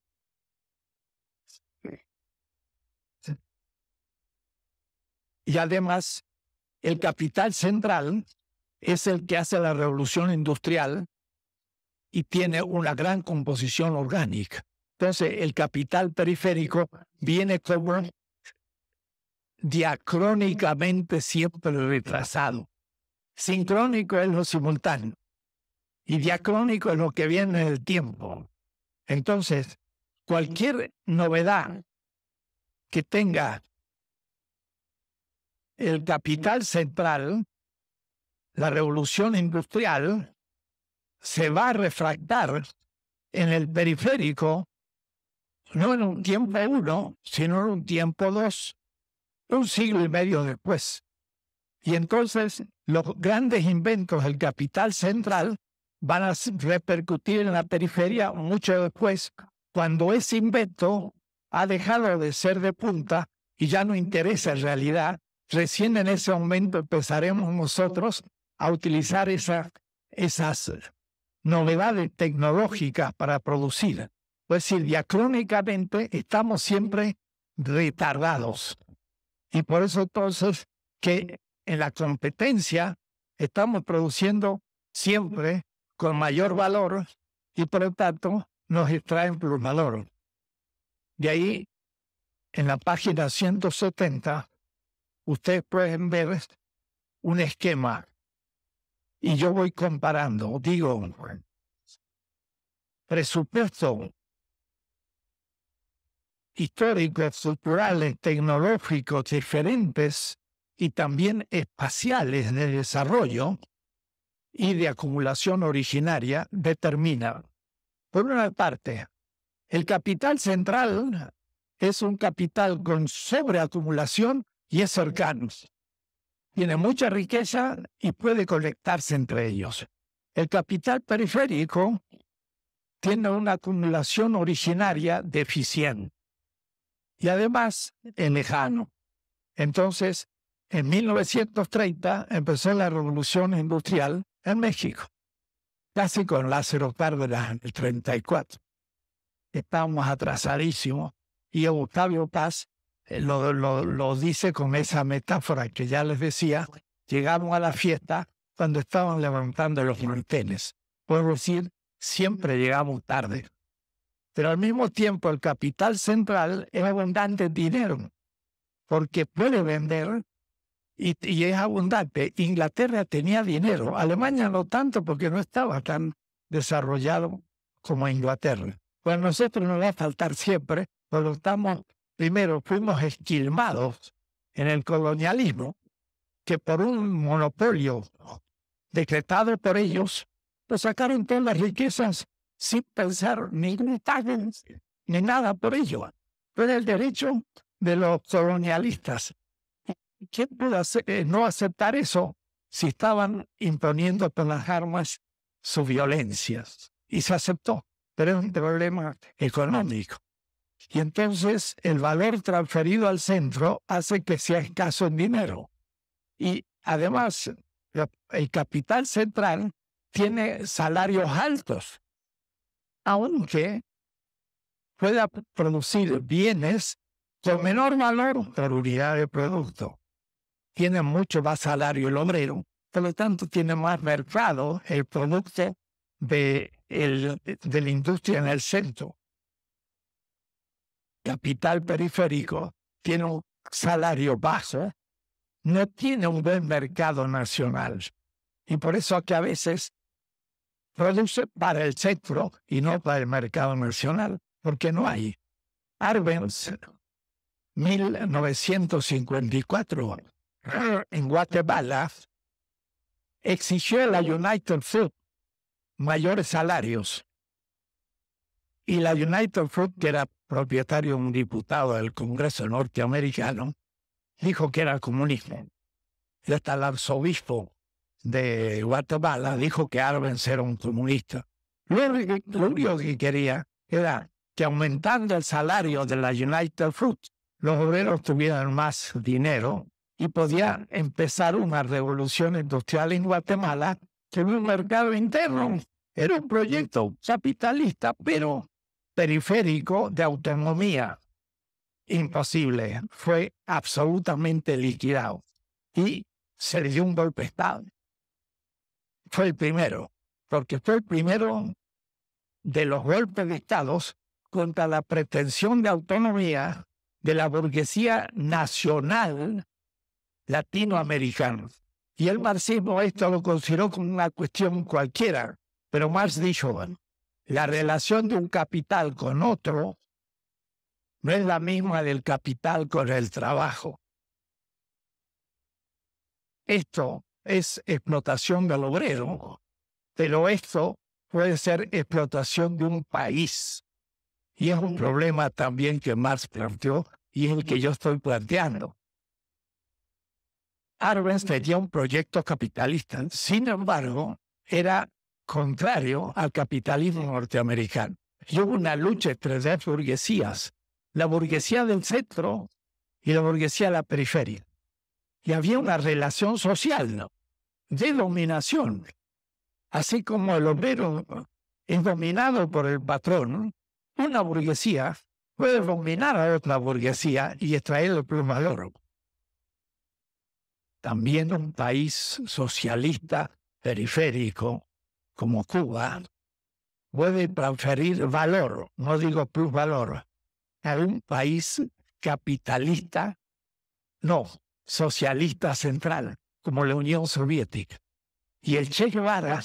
Y además, el capital central es el que hace la revolución industrial y tiene una gran composición orgánica. Entonces, el capital periférico viene diacrónicamente siempre retrasado. Sincrónico es lo simultáneo y diacrónico es lo que viene en el tiempo. Entonces, cualquier novedad que tenga el capital central, la revolución industrial, se va a refractar en el periférico, no en un tiempo uno, sino en un tiempo dos, un siglo y medio después. Y entonces los grandes inventos del capital central van a repercutir en la periferia mucho después, cuando ese invento ha dejado de ser de punta y ya no interesa en realidad. Recién en ese momento empezaremos nosotros a utilizar esa, esas novedades tecnológicas para producir. Es pues decir, diacrónicamente estamos siempre retardados. Y por eso entonces que en la competencia estamos produciendo siempre con mayor valor y por lo tanto nos extraen por valor. De ahí, en la página 170, ustedes pueden ver un esquema y yo voy comparando. Digo, presupuesto históricos, culturales, tecnológico diferentes y también espaciales en el desarrollo y de acumulación originaria determina, por una parte, el capital central es un capital con sobreacumulación y es cercano. Tiene mucha riqueza y puede colectarse entre ellos. El capital periférico tiene una acumulación originaria deficiente y además en lejano. Entonces, en 1930 empezó la revolución industrial en México, casi con Lázaro Cárdenas en el 34. Estábamos atrasadísimos y Octavio Paz eh, lo, lo, dice con esa metáfora que ya les decía, llegamos a la fiesta cuando estaban levantando los manteles. Puedo decir, siempre llegamos tarde. Pero al mismo tiempo el capital central es abundante dinero, porque puede vender y, es abundante. Inglaterra tenía dinero, Alemania no tanto porque no estaba tan desarrollado como Inglaterra. Pues a nosotros nos va a faltar siempre, porque estamos, primero fuimos esquilmados en el colonialismo, que por un monopolio decretado por ellos, pues sacaron todas las riquezas sin pensar ni ni nada por ello. Fue el derecho de los colonialistas ¿Quién puede eh, no aceptar eso si estaban imponiendo con las armas sus violencias? Y se aceptó, pero es un problema económico. Y entonces el valor transferido al centro hace que sea escaso en dinero. Y además, el capital central tiene salarios altos, aunque pueda producir bienes con menor valor por unidad de producto tiene mucho más salario el obrero, por lo tanto tiene más mercado el producto de, la industria en el centro. Capital periférico tiene un salario bajo, no tiene un buen mercado nacional. Y por eso que a veces produce para el centro y no para el mercado nacional, porque no hay. Arbenz, 1954 [clears throat] en Guatemala, exigió a la United Fruit mayores salarios. Y la United Fruit, que era propietario de un diputado del Congreso norteamericano, dijo que era comunismo. Y hasta el arzobispo de Guatemala dijo que Arbenz era un comunista. lo único que quería era que aumentando el salario de la United Fruit, los obreros tuvieran más dinero y podía empezar una revolución industrial en Guatemala, que era un mercado interno, era un proyecto capitalista, pero periférico de autonomía. Imposible, fue absolutamente liquidado y se le dio un golpe de Estado. Fue el primero, porque fue el primero de los golpes de Estado contra la pretensión de autonomía de la burguesía nacional latinoamericanos. Y el marxismo esto lo consideró como una cuestión cualquiera, pero Marx dijo, la relación de un capital con otro no es la misma del capital con el trabajo. Esto es explotación del obrero, pero esto puede ser explotación de un país. Y es un problema también que Marx planteó y es el que yo estoy planteando. Arbenz tenía un proyecto capitalista, sin embargo, era contrario al capitalismo norteamericano. Y hubo una lucha entre las burguesías, la burguesía del centro y la burguesía de la periferia. Y había una relación social de dominación. Así como el obrero es dominado por el patrón, una burguesía puede dominar a otra burguesía y extraer el pluma también un país socialista periférico como Cuba puede transferir valor, no digo valor, a un país capitalista, no, socialista central, como la Unión Soviética. Y el Che Guevara,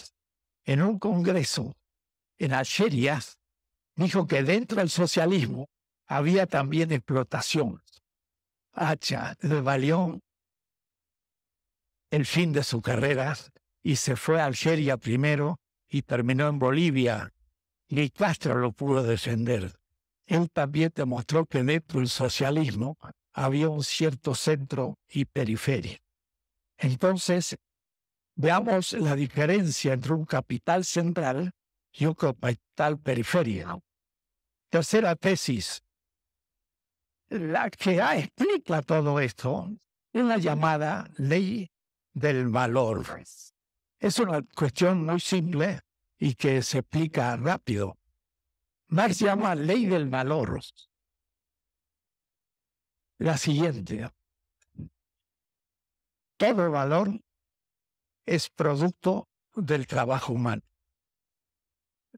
en un congreso en Algeria, dijo que dentro del socialismo había también explotación. Hacha, de el fin de su carrera y se fue a Algeria primero y terminó en Bolivia. Ni Castro lo pudo defender. Él también demostró que dentro del socialismo había un cierto centro y periferia. Entonces, veamos la diferencia entre un capital central y un capital periférico. Tercera tesis. La que explica todo esto es la llamada ley del valor. Es una cuestión muy simple y que se explica rápido. Marx llama ley del valor. La siguiente. Todo valor es producto del trabajo humano.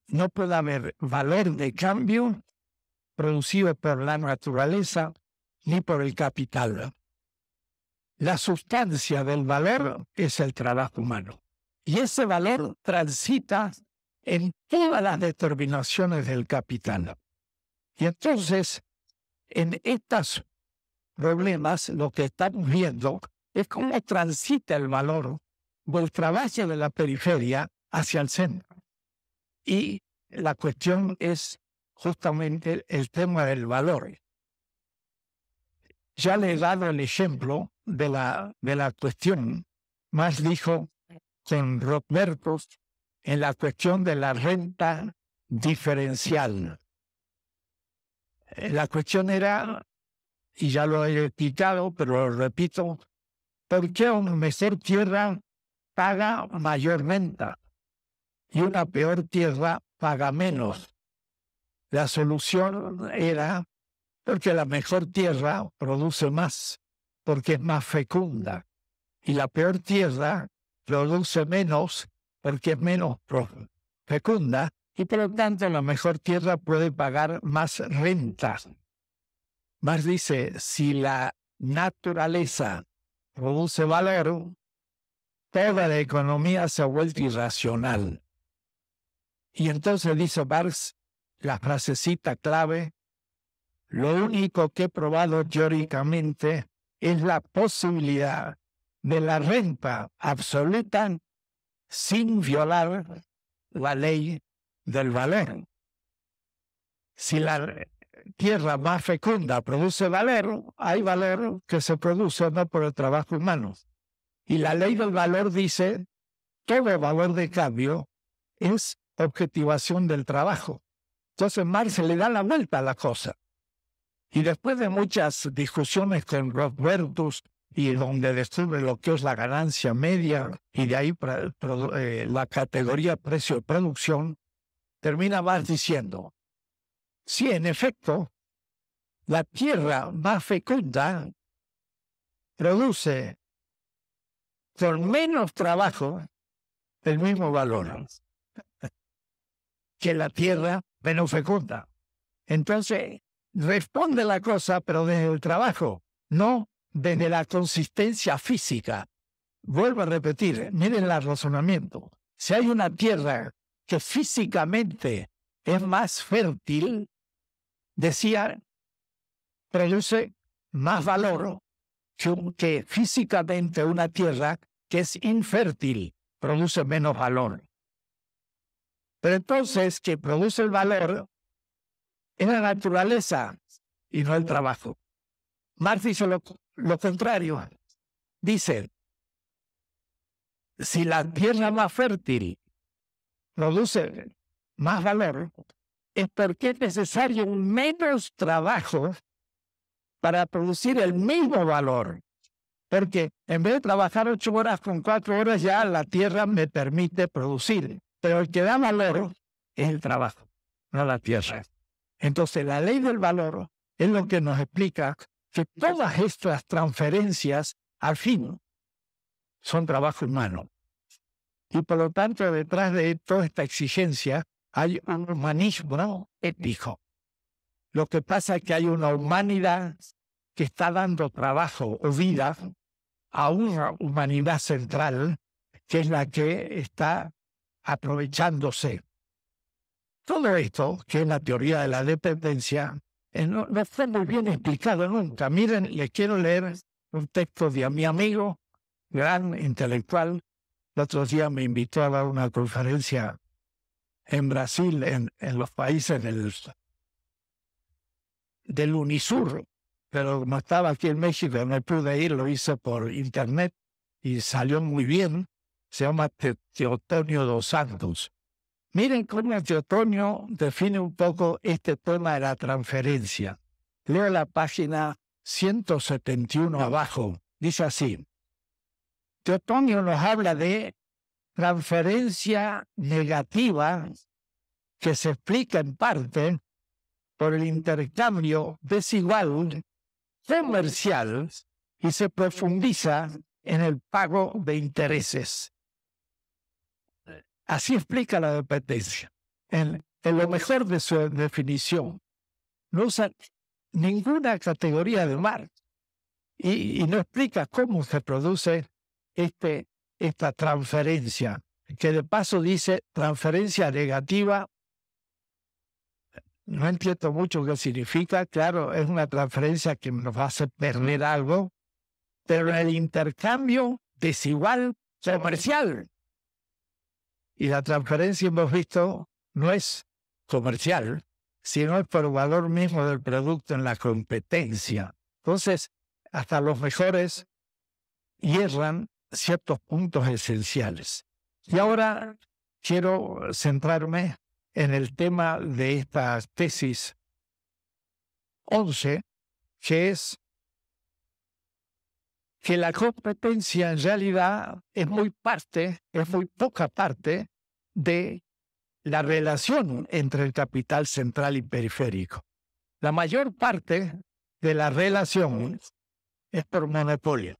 No puede haber valor de cambio producido por la naturaleza ni por el capital. La sustancia del valor es el trabajo humano. Y ese valor transita en todas las determinaciones del capitán. Y entonces, en estos problemas, lo que estamos viendo es cómo transita el valor del trabajo de la periferia hacia el centro. Y la cuestión es justamente el tema del valor. Ya le he dado el ejemplo de la, cuestión. Más dijo con Robertos en la cuestión de la renta diferencial. Eh, la cuestión era, y ya lo he explicado, pero lo repito, porque qué un mejor tierra paga mayor renta y una peor tierra paga menos? La solución era porque la mejor tierra produce más porque es más fecunda. Y la peor tierra produce menos porque es menos fecunda y por lo tanto la mejor tierra puede pagar más renta. Marx dice, si la naturaleza produce valor, toda la economía se ha vuelto irracional. Y entonces dice Marx la frasecita clave, lo único que he probado teóricamente es la posibilidad de la renta absoluta sin violar la ley del valor. Si la tierra más fecunda produce valor hay valor que se produce no por el trabajo humano. Y la ley del valor dice que el valor de cambio es objetivación del trabajo. Entonces Marx le da la vuelta a la cosa. Y después de muchas discusiones con Robertus, y donde descubre lo que es la ganancia media y de ahí eh, la categoría precio de producción, termina más diciendo, si en efecto la tierra más fecunda produce con menos trabajo el mismo valor [laughs] que la tierra menos fecunda. Entonces, responde la cosa, pero desde el trabajo, no desde la consistencia física. Vuelvo a repetir, eh, miren el razonamiento. Si hay una tierra que físicamente es más fértil, decía, produce más valor que, físicamente una tierra que es infértil produce menos valor. Pero entonces, que produce el valor es la naturaleza y no el trabajo. Marx hizo lo, contrario. Dice, si la tierra más fértil produce más valor, es porque es necesario menos trabajo para producir el mismo valor. Porque en vez de trabajar ocho horas con cuatro horas, ya la tierra me permite producir. Pero el que da valor es el trabajo, no la tierra. Entonces, la ley del valor es lo que nos explica que todas estas transferencias, al fin, son trabajo humano. Y por lo tanto, detrás de toda esta exigencia hay un humanismo ético. Lo que pasa es que hay una humanidad que está dando trabajo o vida a una humanidad central que es la que está aprovechándose todo esto, que es la teoría de la dependencia, eh, no, está muy bien explicado nunca. Miren, les quiero leer un texto de mi amigo, gran intelectual. El otro día me invitó a dar una conferencia en Brasil, en, los países del, del Unisur, pero como estaba aquí en México no pude ir, lo hice por internet y salió muy bien. Se llama Teotonio dos Santos. Miren cómo Teotónio define un poco este tema de la transferencia. Leo la página 171 abajo. Dice así. De nos habla de transferencia negativa que se explica en parte por el intercambio desigual comercial y se profundiza en el pago de intereses. Así explica la dependencia, en, lo mejor de su definición. No usa ninguna categoría de mar y, no explica cómo se produce este, esta transferencia, que de paso dice transferencia negativa. No entiendo mucho qué significa, claro, es una transferencia que nos hace perder algo, pero el intercambio desigual comercial y la transparencia hemos visto, no es comercial, sino es por valor mismo del producto en la competencia. Entonces, hasta los mejores hierran ciertos puntos esenciales. Y ahora quiero centrarme en el tema de esta tesis 11, que es que la competencia en realidad es muy parte, es muy poca parte de la relación entre el capital central y periférico. La mayor parte de la relación es por monopolio.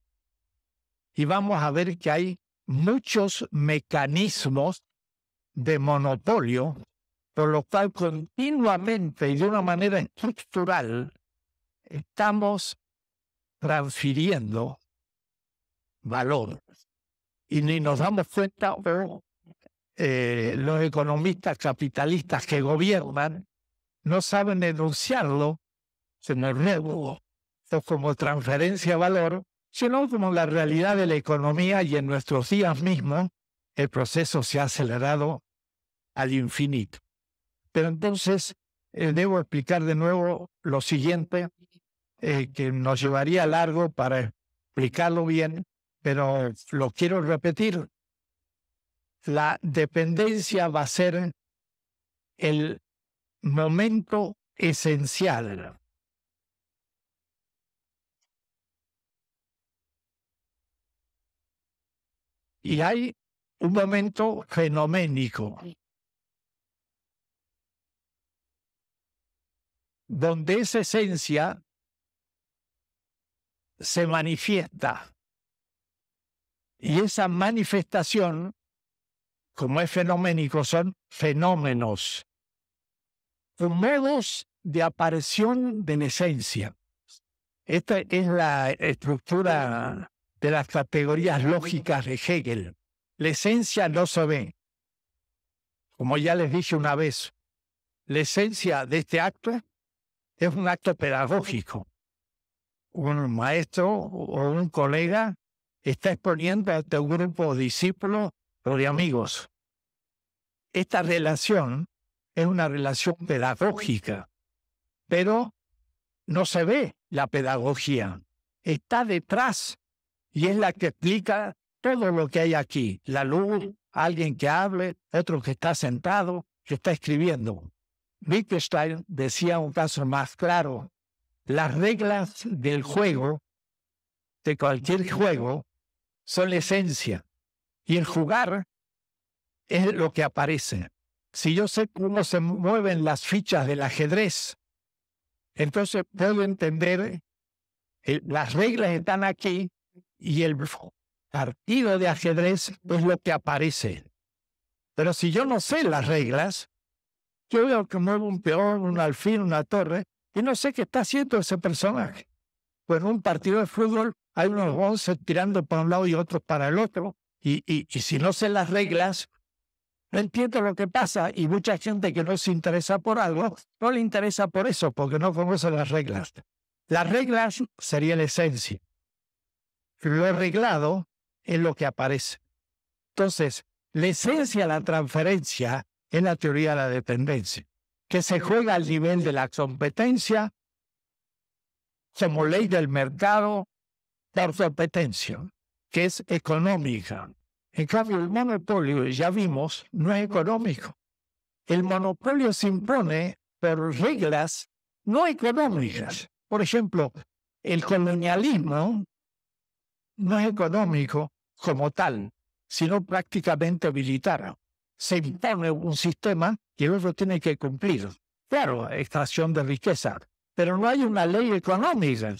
Y vamos a ver que hay muchos mecanismos de monopolio, por lo cual continuamente y de una manera estructural estamos transfiriendo valor. Y ni nos damos cuenta, eh, los economistas capitalistas que gobiernan no saben denunciarlo como como transferencia de valor, sino como la realidad de la economía y en nuestros días mismos el proceso se ha acelerado al infinito. Pero entonces eh, debo explicar de nuevo lo siguiente, eh, que nos llevaría largo para explicarlo bien, pero lo quiero repetir, la dependencia va a ser el momento esencial. Y hay un momento fenoménico, donde esa esencia se manifiesta y esa manifestación, como es fenoménico, son fenómenos, modos de aparición de la esencia. Esta es la estructura de las categorías lógicas de Hegel. La esencia no se ve. Como ya les dije una vez, la esencia de este acto es un acto pedagógico. Un maestro o un colega está exponiendo a tu grupo de discípulos o de amigos. Esta relación es una relación pedagógica, pero no se ve la pedagogía. Está detrás y es la que explica todo lo que hay aquí. La luz, alguien que hable, otro que está sentado, que está escribiendo. Wittgenstein decía un caso más claro. Las reglas del juego, de cualquier juego, son la esencia. Y el jugar es lo que aparece. Si yo sé cómo se mueven las fichas del ajedrez, entonces puedo entender, eh, las reglas están aquí y el partido de ajedrez es lo que aparece. Pero si yo no sé las reglas, yo veo que mueve un peón, un alfil, una torre, y no sé qué está haciendo ese personaje en pues, un partido de fútbol hay unos once tirando para un lado y otros para el otro, y, y, si no sé las reglas, no entiendo lo que pasa, y mucha gente que no se interesa por algo, no le interesa por eso, porque no conoce las reglas. Las reglas serían la esencia. Lo arreglado es lo que aparece. Entonces, la esencia de la transferencia es la teoría de la dependencia, que se juega al nivel de la competencia se ley del mercado, su competencia, que es económica. En cambio, el monopolio, ya vimos, no es económico. El monopolio se impone por reglas no económicas. Por ejemplo, el colonialismo no es económico como tal, sino prácticamente militar. Se impone un sistema que el otro tiene que cumplir. Claro, extracción de riqueza, pero no hay una ley económica.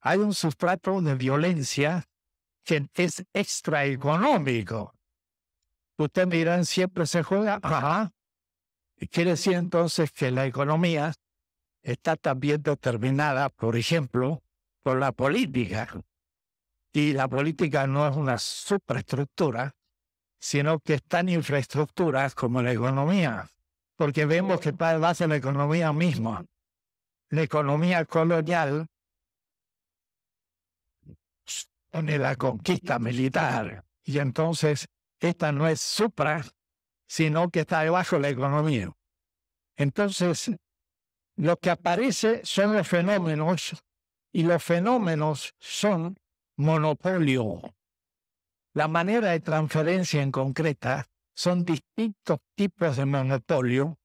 Hay un sustrato de violencia que es extraeconómico. Ustedes miran, siempre se juega, ajá. Quiere decir entonces que la economía está también determinada, por ejemplo, por la política. Y la política no es una superestructura, sino que están infraestructuras como la economía, porque vemos que está en base la economía misma la economía colonial pone la conquista militar. Y entonces, esta no es supra, sino que está debajo de la economía. Entonces, lo que aparece son los fenómenos y los fenómenos son monopolio. La manera de transferencia en concreta son distintos tipos de monopolio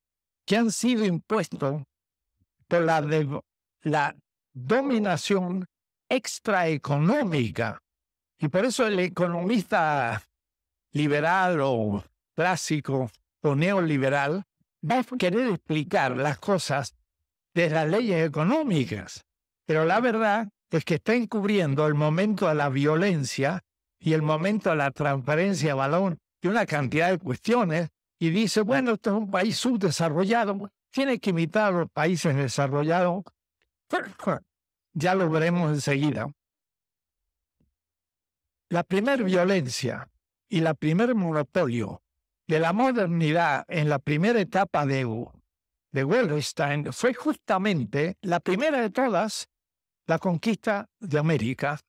que han sido impuestos la, de, la dominación extraeconómica. Y por eso el economista liberal o clásico o neoliberal va a querer explicar las cosas de las leyes económicas. Pero la verdad es que está encubriendo el momento de la violencia y el momento de la transferencia de balón y una cantidad de cuestiones y dice, bueno, esto es un país subdesarrollado, tiene que imitar a los países desarrollados, [clears throat] ya lo veremos enseguida. La primera violencia y la primer monopolio de la modernidad en la primera etapa de, de fue justamente la primera de todas, la conquista de América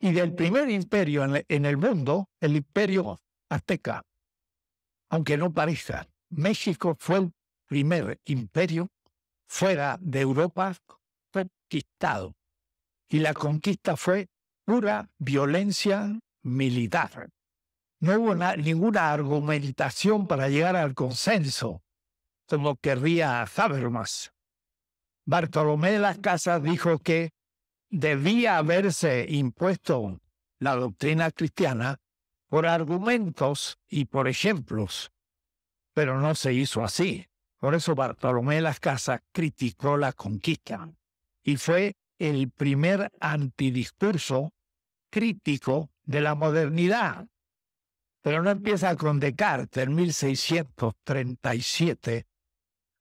y del primer imperio en el mundo, el imperio azteca. Aunque no parezca, México fue el primer imperio fuera de Europa conquistado. Y la conquista fue pura violencia militar. No hubo ninguna argumentación para llegar al consenso, como querría más Bartolomé de las Casas dijo que debía haberse impuesto la doctrina cristiana por argumentos y por ejemplos, pero no se hizo así. Por eso Bartolomé las Casas criticó la conquista y fue el primer antidiscurso crítico de la modernidad. Pero no empieza con Descartes en 1637,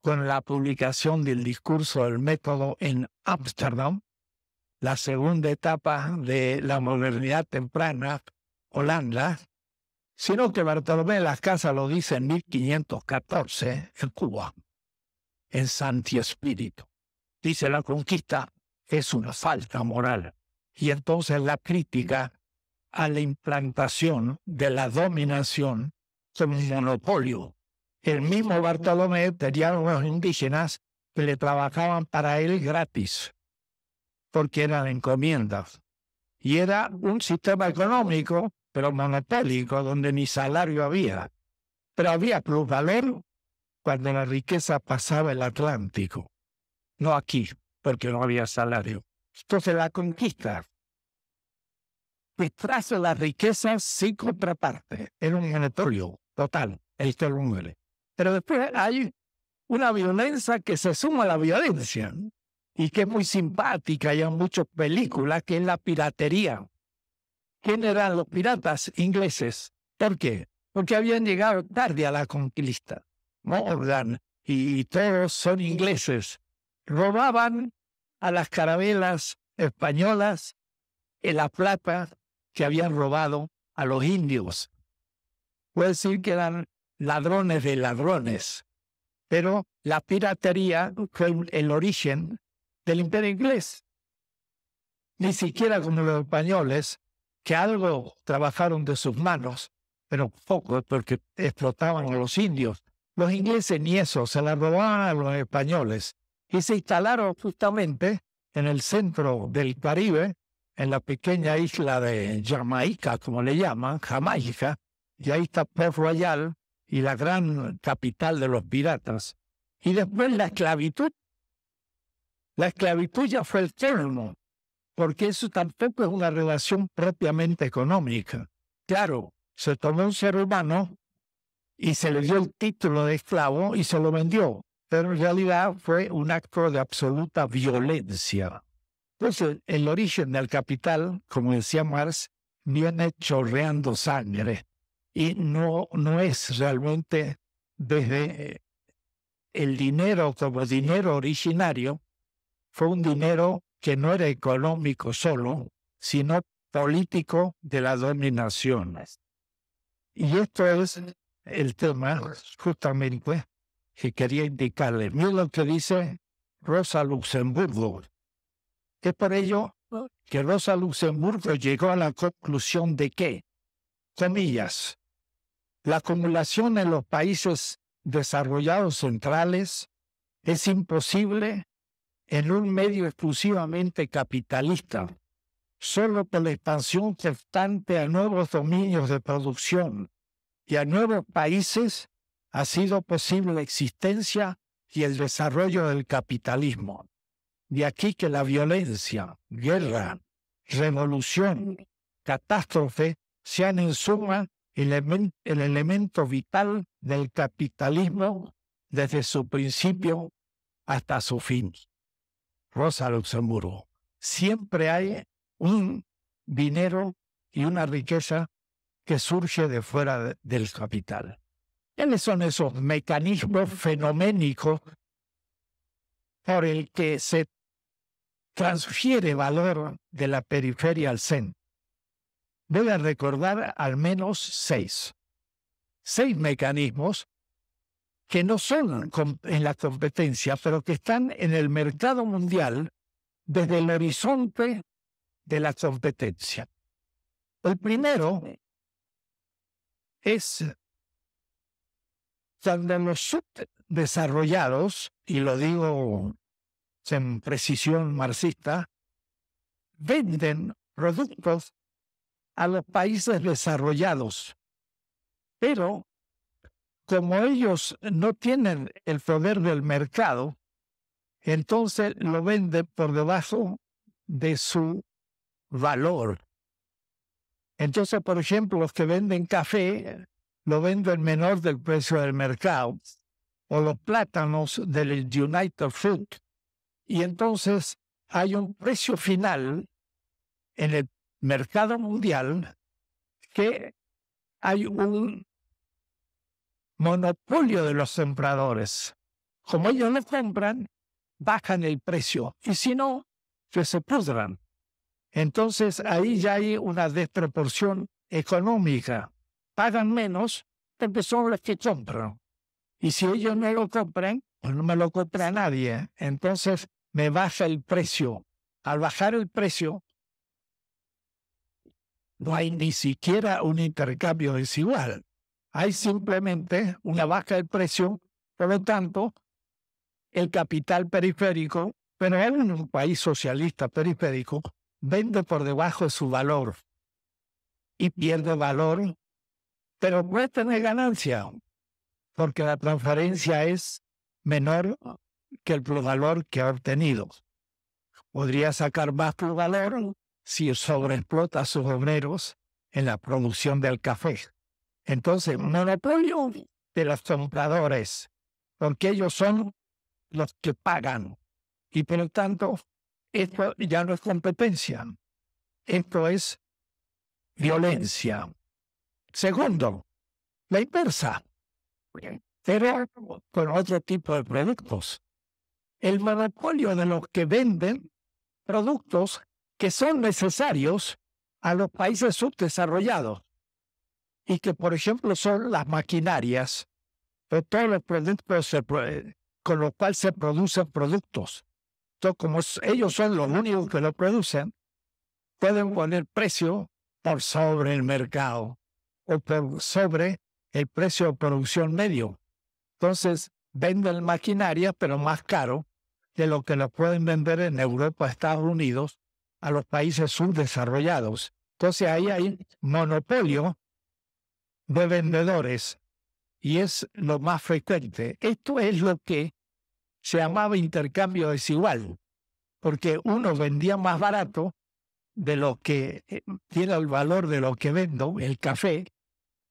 con la publicación del discurso del método en Ámsterdam, la segunda etapa de la modernidad temprana, Holanda, sino que Bartolomé las Casas lo dice en 1514 en Cuba, en Santi Espíritu. Dice, la conquista es una falta moral. Y entonces la crítica a la implantación de la dominación como monopolio. El mismo Bartolomé tenía unos indígenas que le trabajaban para él gratis, porque eran encomiendas. Y era un sistema económico pero monotálico, donde ni salario había. Pero había plusvalero cuando la riqueza pasaba el Atlántico. No aquí, porque no había salario. Entonces la conquista que de la riqueza sin contraparte. Era un genitorio total, el muere. Pero después hay una violencia que se suma a la violencia y que es muy simpática hay muchas películas, que es la piratería quién eran los piratas ingleses. ¿Por qué? Porque habían llegado tarde a la conquista. Morgan y, todos son ingleses. Robaban a las carabelas españolas en la plata que habían robado a los indios. Puede decir que eran ladrones de ladrones, pero la piratería fue el origen del imperio inglés. Ni siquiera como los españoles que algo trabajaron de sus manos, pero poco, porque explotaban a los indios. Los ingleses ni eso, se las robaban a los españoles y se instalaron justamente en el centro del Caribe, en la pequeña isla de Jamaica, como le llaman, Jamaica, y ahí está Port Royal y la gran capital de los piratas. Y después la esclavitud. La esclavitud ya fue el término porque eso tampoco es una relación propiamente económica. Claro, se tomó un ser humano y se le dio el título de esclavo y se lo vendió, pero en realidad fue un acto de absoluta violencia. Entonces, el origen del capital, como decía Marx, viene chorreando sangre y no, no es realmente desde el dinero como dinero originario, fue un dinero que no era económico solo, sino político de la dominación. Y esto es el tema justamente que quería indicarle. Mira lo que dice Rosa Luxemburgo. Es por ello que Rosa Luxemburgo llegó a la conclusión de que, comillas, la acumulación en los países desarrollados centrales es imposible en un medio exclusivamente capitalista, solo por la expansión constante a nuevos dominios de producción y a nuevos países ha sido posible la existencia y el desarrollo del capitalismo. De aquí que la violencia, guerra, revolución, catástrofe sean en suma el elemento vital del capitalismo desde su principio hasta su fin. Rosa Luxemburgo. Siempre hay un dinero y una riqueza que surge de fuera del capital. ¿Cuáles son esos mecanismos fenoménicos por el que se transfiere valor de la periferia al centro? Debe recordar al menos seis. Seis mecanismos que no son en la competencia, pero que están en el mercado mundial desde el horizonte de la competencia. El primero es cuando los subdesarrollados, y lo digo en precisión marxista, venden productos a los países desarrollados, pero como ellos no tienen el poder del mercado, entonces lo venden por debajo de su valor. Entonces, por ejemplo, los que venden café lo venden menor del precio del mercado, o los plátanos del United Fruit. Y entonces hay un precio final en el mercado mundial que hay un monopolio de los sembradores. Como ellos no compran, bajan el precio y si no, se pudran. Entonces ahí ya hay una desproporción económica. Pagan menos de son los que compran. Y si ellos no lo compran, pues no me lo compra nadie. Entonces me baja el precio. Al bajar el precio, no hay ni siquiera un intercambio desigual. Hay simplemente una baja del precio, por lo tanto, el capital periférico, pero en un país socialista periférico, vende por debajo de su valor y pierde valor, pero puede tener ganancia, porque la transferencia es menor que el plusvalor que ha obtenido. Podría sacar más plusvalor si sobreexplota a sus obreros en la producción del café. Entonces, monopolio de los compradores, porque ellos son los que pagan. Y por lo tanto, esto ya no es competencia, esto es violencia. Segundo, la inversa. pero con otro tipo de productos. El monopolio de los que venden productos que son necesarios a los países subdesarrollados y que, por ejemplo, son las maquinarias, eh, todos con los cuales se producen productos. Entonces, como ellos son los únicos que lo producen, pueden poner precio por sobre el mercado o por sobre el precio de producción medio. Entonces, venden maquinaria, pero más caro de lo que lo pueden vender en Europa, Estados Unidos, a los países subdesarrollados. Entonces, ahí hay monopolio de vendedores y es lo más frecuente. Esto es lo que se llamaba intercambio desigual, porque uno vendía más barato de lo que eh, tiene el valor de lo que vendo, el café,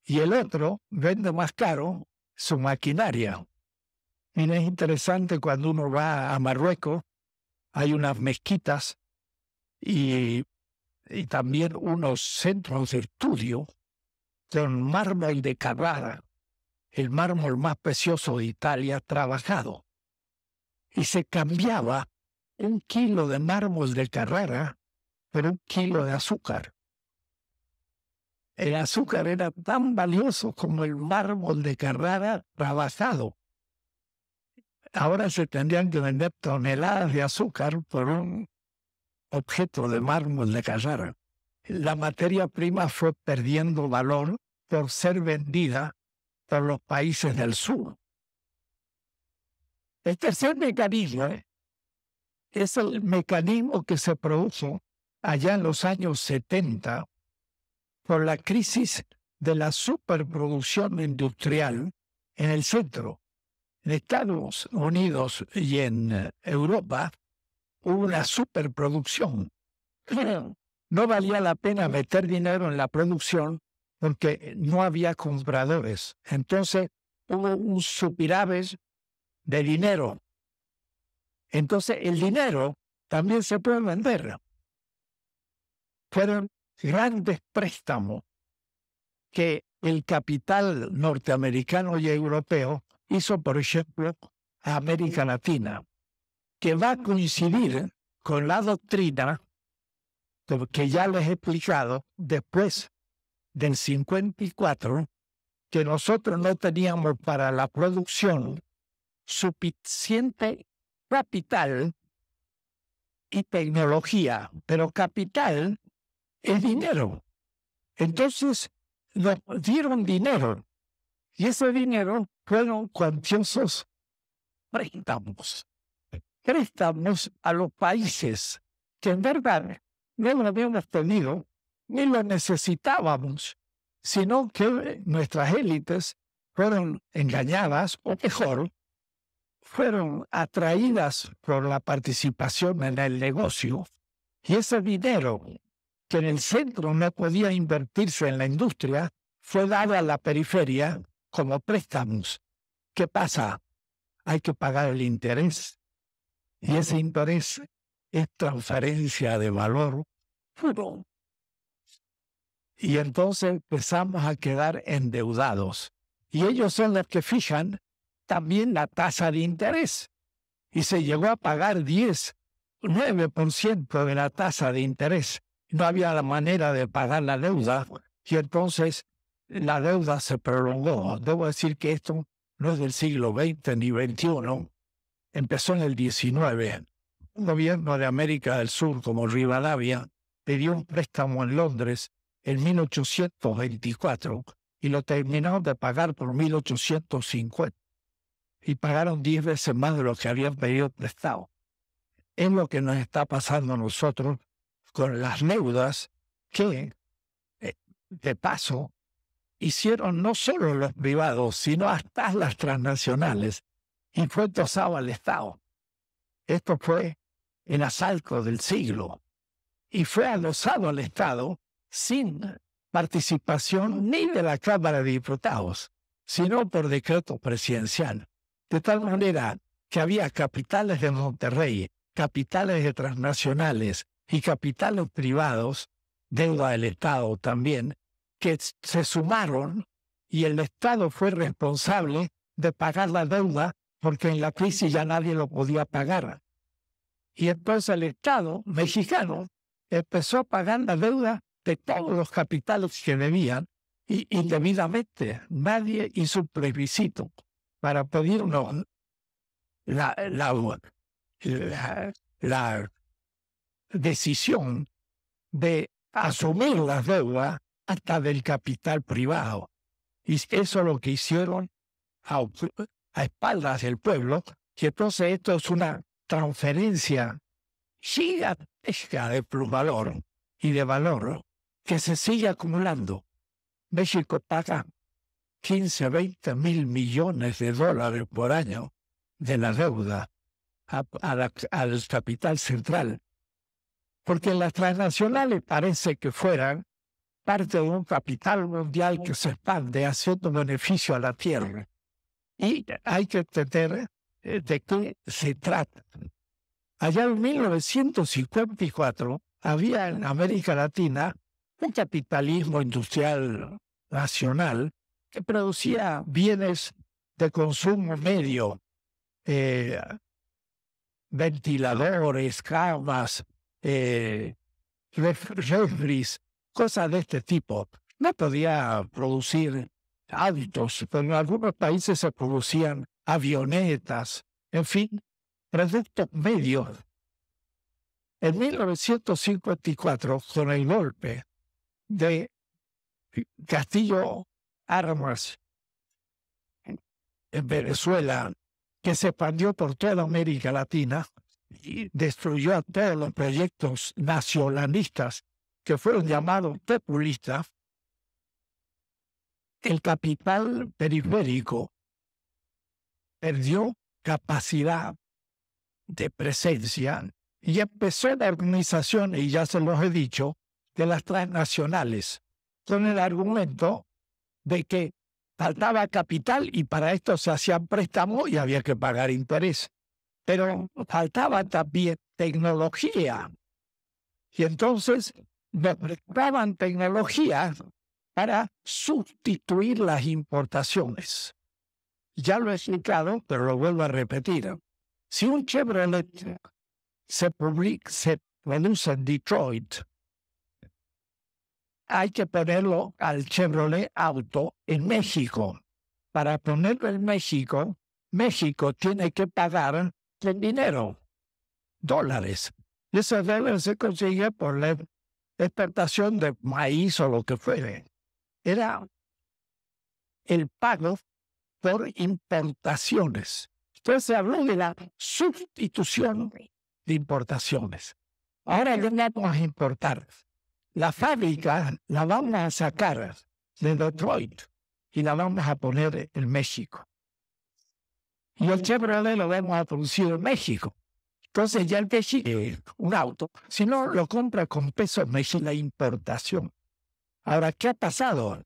y el otro vende más caro su maquinaria. Y es interesante cuando uno va a Marruecos, hay unas mezquitas y, y también unos centros de estudio un mármol de Carrara, el mármol más precioso de Italia trabajado. Y se cambiaba un kilo de mármol de Carrara por un kilo de azúcar. El azúcar era tan valioso como el mármol de Carrara trabajado. Ahora se tendrían que vender toneladas de azúcar por un objeto de mármol de Carrara. La materia prima fue perdiendo valor por ser vendida por los países del sur. Este el tercer mecanismo ¿eh? es el mecanismo que se produjo allá en los años 70 por la crisis de la superproducción industrial en el centro. En Estados Unidos y en eh, Europa hubo una superproducción. [clears throat] No valía la pena meter dinero en la producción porque no había compradores. Entonces hubo un supiraves de dinero. Entonces el dinero también se puede vender. Fueron grandes préstamos que el capital norteamericano y europeo hizo, por ejemplo, a América Latina, que va a coincidir con la doctrina que ya les he explicado después del 54 que nosotros no teníamos para la producción suficiente capital y tecnología, pero capital es dinero. Entonces nos dieron dinero y ese dinero fueron cuantiosos préstamos, préstamos a los países que en verdad no lo habíamos tenido ni lo necesitábamos, sino que nuestras élites fueron engañadas, o mejor, fueron atraídas por la participación en el negocio. Y ese dinero que en el centro no podía invertirse en la industria fue dado a la periferia como préstamos. ¿Qué pasa? Hay que pagar el interés. Y ese interés es transferencia de valor puro y entonces empezamos a quedar endeudados. Y ellos son los que fijan también la tasa de interés. Y se llegó a pagar 10, 9% de la tasa de interés. No había la manera de pagar la deuda y entonces la deuda se prolongó. Debo decir que esto no es del siglo XX ni XXI, empezó en el XIX. Un gobierno de América del Sur como Rivadavia pidió un préstamo en Londres en 1824 y lo terminaron de pagar por 1850. Y pagaron 10 veces más de lo que habían pedido prestado. Es lo que nos está pasando a nosotros con las deudas que, eh, de paso, hicieron no solo los privados, sino hasta las transnacionales, y fue tosado al Estado. Esto fue en asalto del siglo. Y fue adosado al Estado sin participación ni de la Cámara de Diputados, sino por decreto presidencial. De tal manera que había capitales de Monterrey, capitales de transnacionales y capitales privados, deuda del Estado también, que se sumaron y el Estado fue responsable de pagar la deuda porque en la crisis ya nadie lo podía pagar. Y entonces el Estado mexicano empezó pagando la deuda de todos los capitales que debían y indebidamente nadie hizo un plebiscito para pedirnos la, decisión de asumir las deudas hasta del capital privado. Y eso es lo que hicieron a, espaldas del pueblo. que entonces esto es una transferencia gigantesca de plusvalor y de valor que se sigue acumulando. México paga 15, 20 mil millones de dólares por año de la deuda al capital central, porque las transnacionales parece que fueran parte de un capital mundial que se expande haciendo beneficio a la tierra. Y hay que entender eh, de qué se trata. Allá en 1954 había en América Latina un capitalismo industrial nacional que producía bienes de consumo medio, eh, ventiladores, camas, eh, cosas de este tipo. No podía producir hábitos, pero en algunos países se producían avionetas, en fin, productos medios. En 1954, con el golpe, de Castillo Armas en Venezuela, que se expandió por toda América Latina y destruyó a todos los proyectos nacionalistas que fueron llamados populistas, el capital periférico perdió capacidad de presencia y empezó la organización, y ya se los he dicho, de las transnacionales, con el argumento de que faltaba capital y para esto se hacían préstamos y había que pagar interés. Pero faltaba también tecnología. Y entonces me tecnología para sustituir las importaciones. Ya lo he explicado, pero lo vuelvo a repetir. Si un Chevrolet se, se produce en Detroit hay que ponerlo al Chevrolet Auto en México. Para ponerlo en México, México tiene que pagar el dinero, dólares. Y ese dólar se consigue por la exportación de maíz o lo que fuere. Era el pago por importaciones. Entonces se habló de la sustitución de importaciones. Ahora ya vamos a importar la fábrica la vamos a sacar de Detroit y la vamos a poner en México. Y el Chevrolet lo vamos a en México. Entonces ya el México, es eh, un auto, si no lo compra con peso en México, la importación. Ahora, ¿qué ha pasado?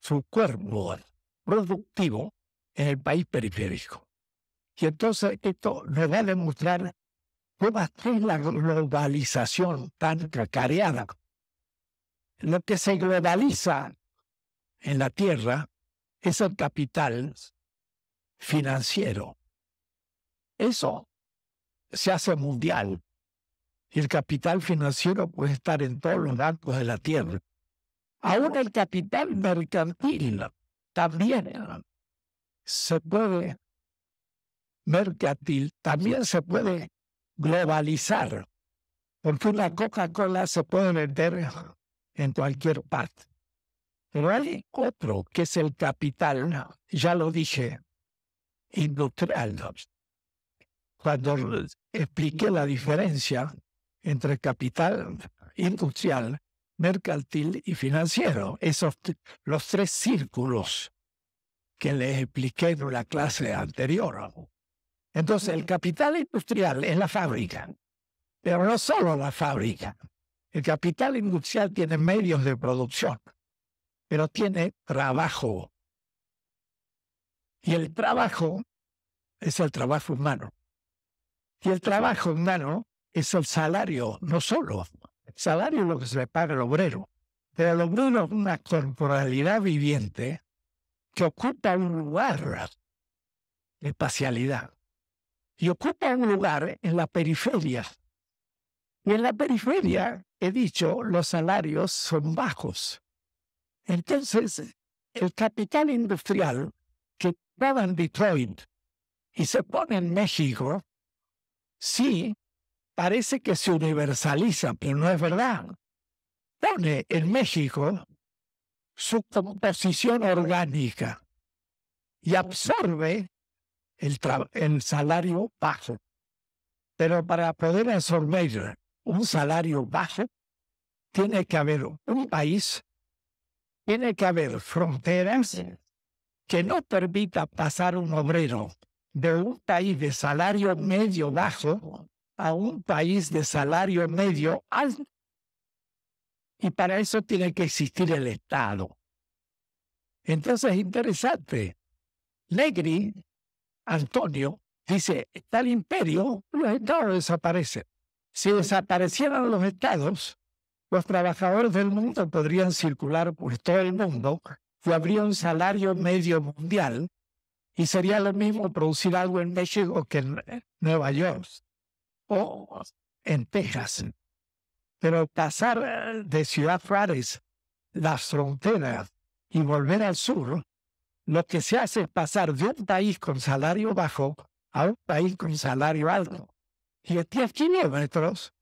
Su cuerpo productivo en el país periférico. Y entonces esto nos va a demostrar va a es la globalización tan cacareada. Lo que se globaliza en la Tierra es el capital financiero. Eso se hace mundial. Y el capital financiero puede estar en todos los bancos de la Tierra. Aún el capital mercantil también se puede mercantil, también se puede globalizar, porque la Coca-Cola se puede vender en cualquier parte. Pero hay otro, que es el capital, ya lo dije, industrial. Cuando expliqué la diferencia entre capital industrial, mercantil y financiero, esos los tres círculos que les expliqué en la clase anterior. Entonces, el capital industrial es la fábrica, pero no solo la fábrica. El capital industrial tiene medios de producción, pero tiene trabajo. Y el trabajo es el trabajo humano. Y el trabajo humano es el salario, no solo. El salario es lo que se le paga al obrero. Pero el obrero es una corporalidad viviente que ocupa un lugar de espacialidad y ocupa un lugar en la periferia. Y en la periferia, he dicho, los salarios son bajos. Entonces, el capital industrial que estaba en Detroit y se pone en México, sí, parece que se universaliza, pero no es verdad. Pone en México su composición orgánica y absorbe el, salario bajo. Pero para poder absorber un salario bajo, tiene que haber un país, tiene que haber fronteras que no permita pasar un obrero de un país de salario medio bajo a un país de salario medio alto. Y para eso tiene que existir el Estado. Entonces es interesante. Negri Antonio, dice, está el imperio, los estados desaparecen. Si desaparecieran los estados, los trabajadores del mundo podrían circular por todo el mundo y habría un salario medio mundial y sería lo mismo producir algo en México que en Nueva York o en Texas. Pero pasar eh, de Ciudad Juárez las fronteras y volver al sur lo que se hace es pasar de un país con salario bajo a un país con salario alto. Y a 10 kilómetros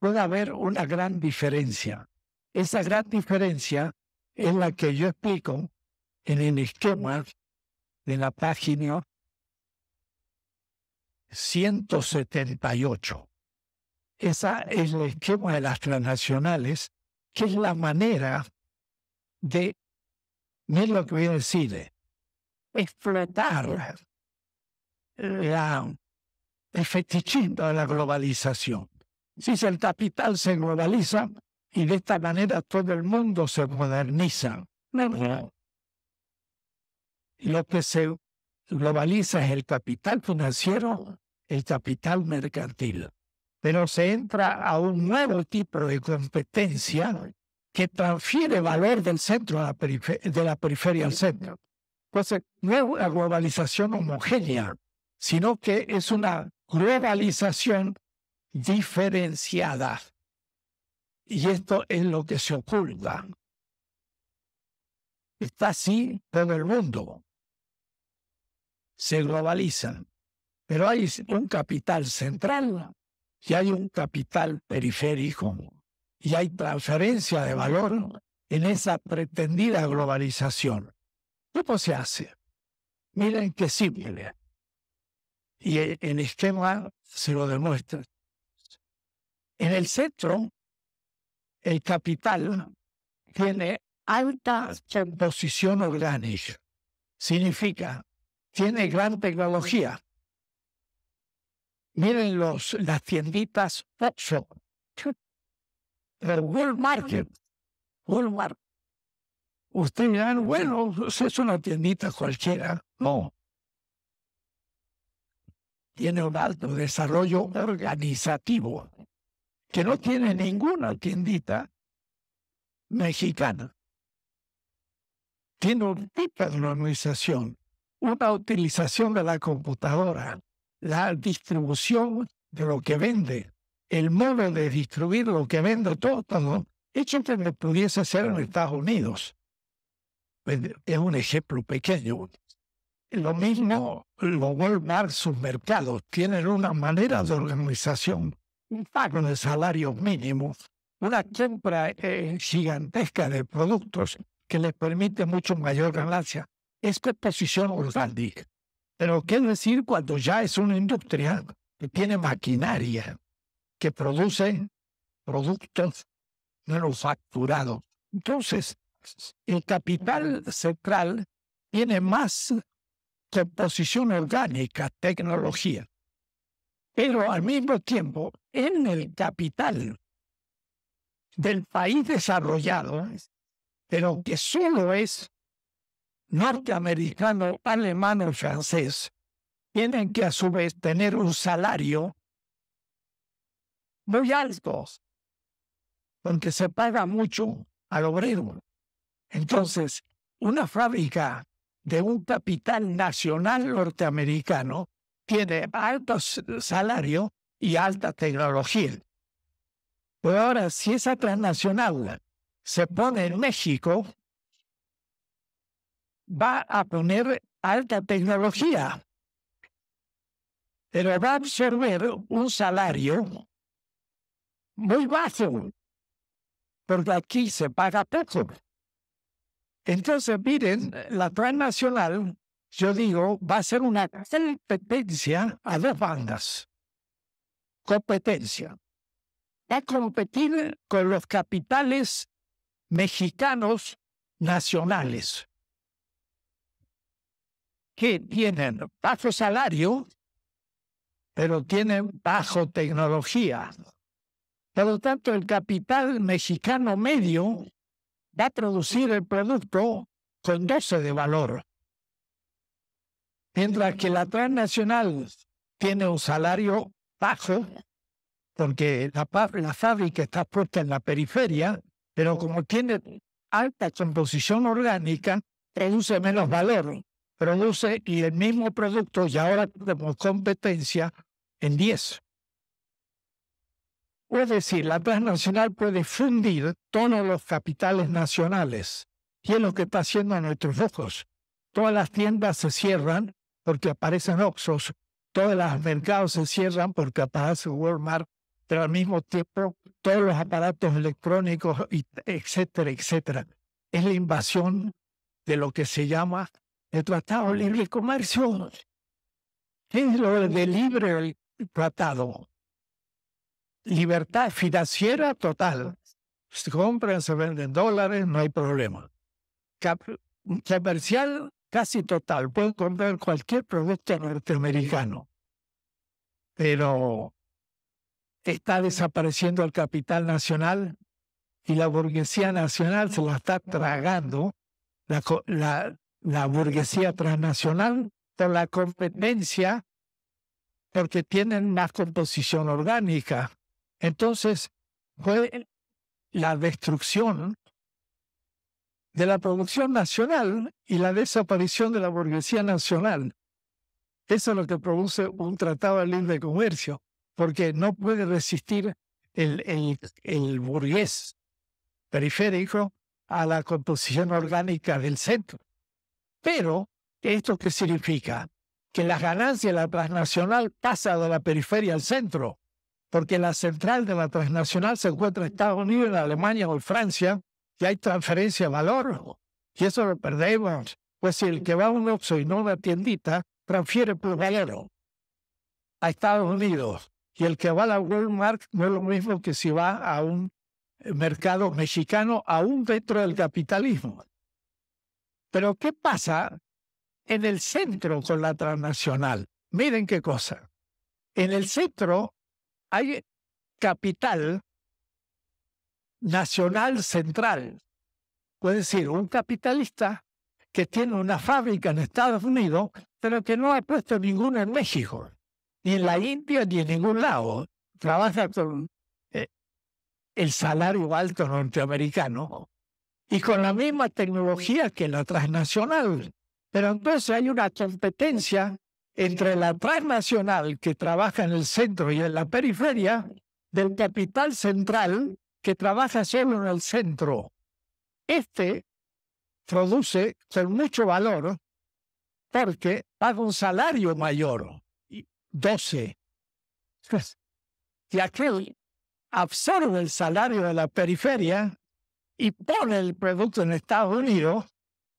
puede haber una gran diferencia. Esa gran diferencia es la que yo explico en el esquema de la página 178. Esa es el esquema de las transnacionales, que es la manera de, miren lo que voy a decir, explotar el fetichismo de la globalización. Si el capital se globaliza y de esta manera todo el mundo se moderniza. Lo que se globaliza es el capital financiero, el capital mercantil. Pero se entra a un nuevo tipo de competencia que transfiere valor del centro a de la periferia al centro. Entonces, pues, eh, no es una globalización homogénea, sino que es una globalización diferenciada. Y esto es lo que se oculta. Está así todo el mundo. Se globalizan. Pero hay un capital central y hay un capital periférico. Y hay transferencia de valor en esa pretendida globalización. ¿Cómo se hace? Miren qué simple. Y el, esquema se lo demuestra. En el centro, el capital tiene alta o orgánica. Significa, tiene gran tecnología. Miren los, las tienditas [laughs] Ustedes pues dirán, bueno, es una tiendita cualquiera. No. Tiene un alto desarrollo organizativo que no tiene ninguna tiendita mexicana. Tiene un tipo de organización, una utilización de la computadora, la distribución de lo que vende, el modo de distribuir lo que vende todo, todo hecho que me pudiese ser en Estados Unidos. Pues, es un ejemplo pequeño. Lo mismo, los Walmart, sus mercados tienen una manera de organización, Un pago de salarios mínimos una compra eh, gigantesca de productos que les permite mucho mayor ganancia. Esta posición orgánica. Pero qué decir cuando ya es una industria que tiene maquinaria, que produce productos manufacturados. Entonces, el capital central tiene más composición orgánica, tecnología. Pero al mismo tiempo, en el capital del país desarrollado, pero que solo es norteamericano, alemán o francés, tienen que a su vez tener un salario muy alto, porque se paga mucho al obrero. Entonces, una fábrica de un capital nacional norteamericano tiene alto salario y alta tecnología. Pero ahora, si esa transnacional se pone en México, va a poner alta tecnología, pero va a absorber un salario muy bajo, porque aquí se paga peso. Entonces, miren, eh, la transnacional, yo digo, va a ser una competencia a dos bandas. Competencia. Va a competir con los capitales mexicanos nacionales que tienen bajo salario, pero tienen bajo tecnología. Por lo tanto, el capital mexicano medio va a producir el producto con 12 de valor. Mientras que la transnacional tiene un salario bajo, porque la, la fábrica está puesta en la periferia, pero como tiene alta composición orgánica, produce menos valor. Produce y el mismo producto, y ahora tenemos competencia en 10. Es decir, la transnacional puede fundir todos los capitales nacionales. Y es lo que está haciendo a nuestros ojos. Todas las tiendas se cierran porque aparecen Oxos. Todos los mercados se cierran porque aparece Walmart. Pero al mismo tiempo, todos los aparatos electrónicos, etcétera, etcétera. Es la invasión de lo que se llama el Tratado Libre Comercio. Es lo de libre tratado libertad financiera total. Se compran, se venden dólares, no hay problema. comercial casi total. Pueden comprar cualquier producto norteamericano. Pero está desapareciendo el capital nacional y la burguesía nacional se la está tragando. La, burguesía transnacional por la competencia porque tienen más composición orgánica. Entonces, fue la destrucción de la producción nacional y la desaparición de la burguesía nacional. Eso es lo que produce un tratado de libre comercio, porque no puede resistir el, el, burgués periférico a la composición orgánica del centro. Pero, ¿esto qué significa? Que las ganancias de la transnacional pasan de la periferia al centro porque la central de la transnacional se encuentra en Estados Unidos, en Alemania o en Francia, y hay transferencia de valor, y eso lo perdemos. Pues si el que va a un Oxxo y no a una tiendita, transfiere por a Estados Unidos, y el que va a la Walmart no es lo mismo que si va a un eh, mercado mexicano, aún dentro del capitalismo. Pero ¿qué pasa en el centro con la transnacional? Miren qué cosa. En el centro hay capital nacional central. puede decir, un capitalista que tiene una fábrica en Estados Unidos, pero que no ha puesto ninguna en México, ni en la India, ni en ningún lado. Trabaja con eh, el salario alto norteamericano y con la misma tecnología que la transnacional. Pero entonces hay una competencia entre la transnacional que trabaja en el centro y en la periferia del capital central que trabaja solo en el centro. Este produce con mucho valor porque paga un salario mayor, 12. Y aquel absorbe el salario de la periferia y pone el producto en Estados Unidos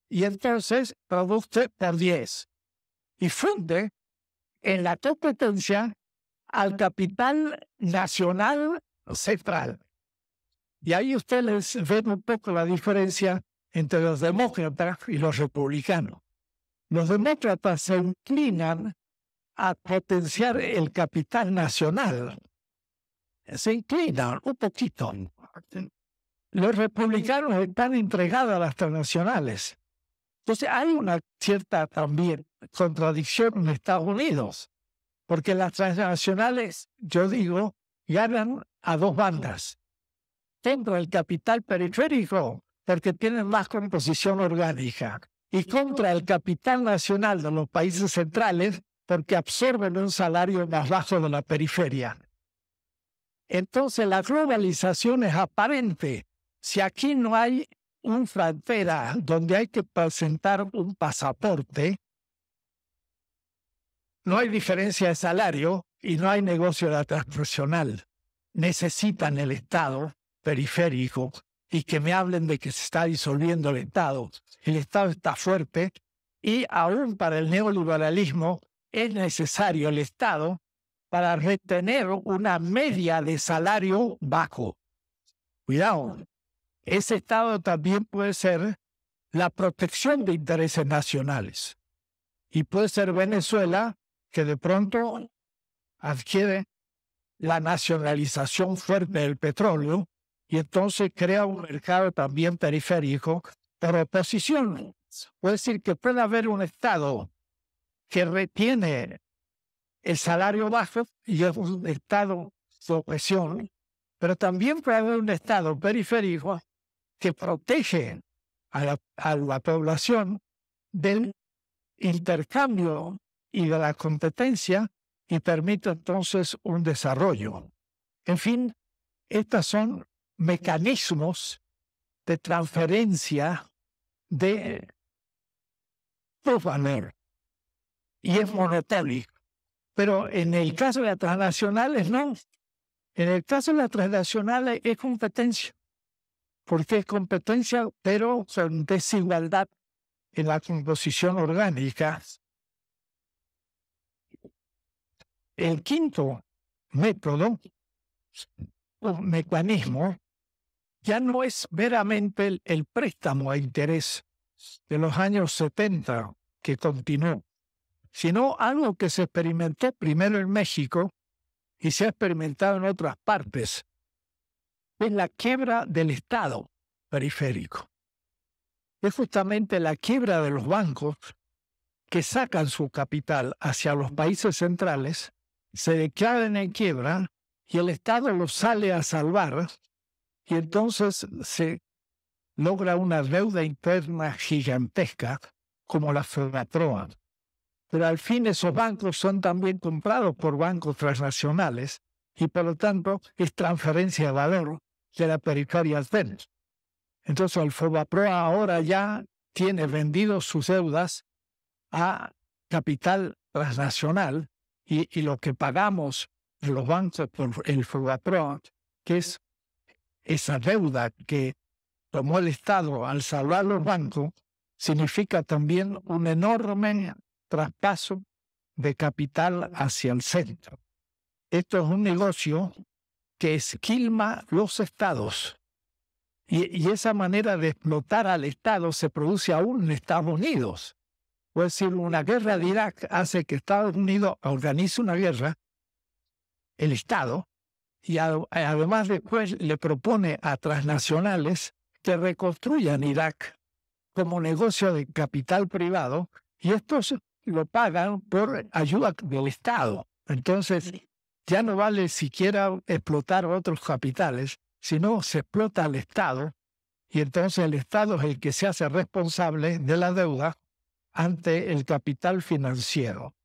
y entonces produce por 10 y funde en la competencia al capital nacional central. Y ahí ustedes ven un poco la diferencia entre los demócratas y los republicanos. Los demócratas se inclinan a potenciar el capital nacional. Se inclinan un poquito. Mm. Los republicanos están entregados a las transnacionales. Entonces hay una cierta también contradicción en Estados Unidos, porque las transnacionales, yo digo, ganan a dos bandas. Dentro el capital periférico, porque tienen más composición orgánica, y contra el capital nacional de los países centrales, porque absorben un salario más bajo de la periferia. Entonces la globalización es aparente. Si aquí no hay un frontera donde hay que presentar un pasaporte, no hay diferencia de salario y no hay negocio de la transnacional. Necesitan el Estado periférico y que me hablen de que se está disolviendo el Estado. El Estado está fuerte y aún para el neoliberalismo es necesario el Estado para retener una media de salario bajo. Cuidado, ese Estado también puede ser la protección de intereses nacionales. Y puede ser Venezuela que de pronto adquiere la nacionalización fuerte del petróleo y entonces crea un mercado también periférico de oposición. Puede decir que puede haber un Estado que retiene el salario bajo y es un Estado de opresión, pero también puede haber un Estado periférico que protege a la, población del intercambio y de la competencia y permite entonces un desarrollo. En fin, estos son mecanismos de transferencia de y es monetario. Pero en el caso de las transnacionales no. En el caso de las transnacionales es competencia porque es competencia, pero son desigualdad en la composición orgánica. El quinto método o mecanismo ya no es veramente el, el préstamo a interés de los años 70 que continuó, sino algo que se experimentó primero en México y se ha experimentado en otras partes, es la quiebra del Estado periférico. Es justamente la quiebra de los bancos que sacan su capital hacia los países centrales, se declaran en quiebra y el Estado los sale a salvar y entonces se logra una deuda interna gigantesca como la Fernatroa. Pero al fin esos bancos son también comprados por bancos transnacionales y por lo tanto es transferencia de valor de la periferia del. Entonces, el Proa ahora ya tiene vendido sus deudas a capital transnacional y, lo que pagamos los bancos por el Proa, que es esa deuda que tomó el Estado al salvar los bancos, significa también un enorme traspaso de capital hacia el centro. Esto es un negocio que esquilma los estados. Y, esa manera de explotar al Estado se produce aún en Estados Unidos. pues es decir, una guerra de Irak hace que Estados Unidos organice una guerra, el Estado, y además después le propone a transnacionales que reconstruyan Irak como negocio de capital privado, y estos lo pagan por ayuda del Estado. Entonces, ya no vale siquiera explotar otros capitales, sino se explota al Estado y entonces el Estado es el que se hace responsable de la deuda ante el capital financiero.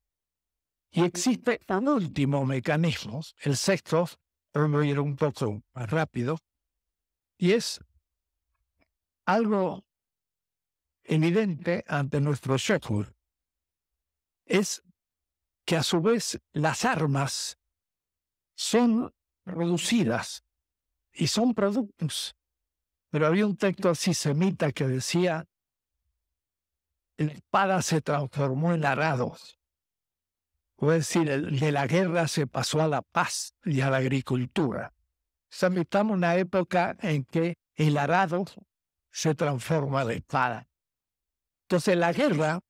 Y existe un último mecanismo, el sexto, voy a un poco más rápido, y es algo evidente ante nuestro shakur Es que a su vez las armas son reducidas y son productos. Pero había un texto así semita que decía, la espada se transformó en arados. O es decir, de la guerra se pasó a la paz y a la agricultura. O estamos en una época en que el arado se transforma en espada. Entonces la guerra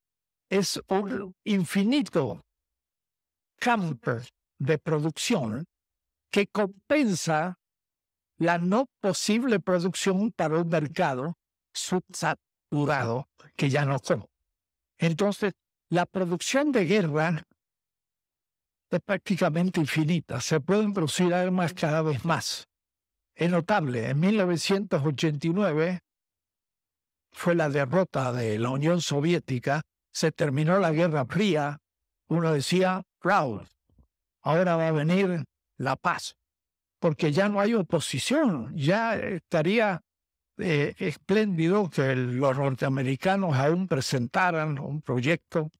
es un infinito campo de producción que compensa la no posible producción para un mercado subsaturado que ya no como. Entonces, la producción de guerra es prácticamente infinita. Se pueden producir armas cada vez más. Es notable, en 1989 fue la derrota de la Unión Soviética, se terminó la Guerra Fría, uno decía, Raúl, ahora va a venir la paz, porque ya no hay oposición, ya estaría eh, espléndido que los norteamericanos aún presentaran un proyecto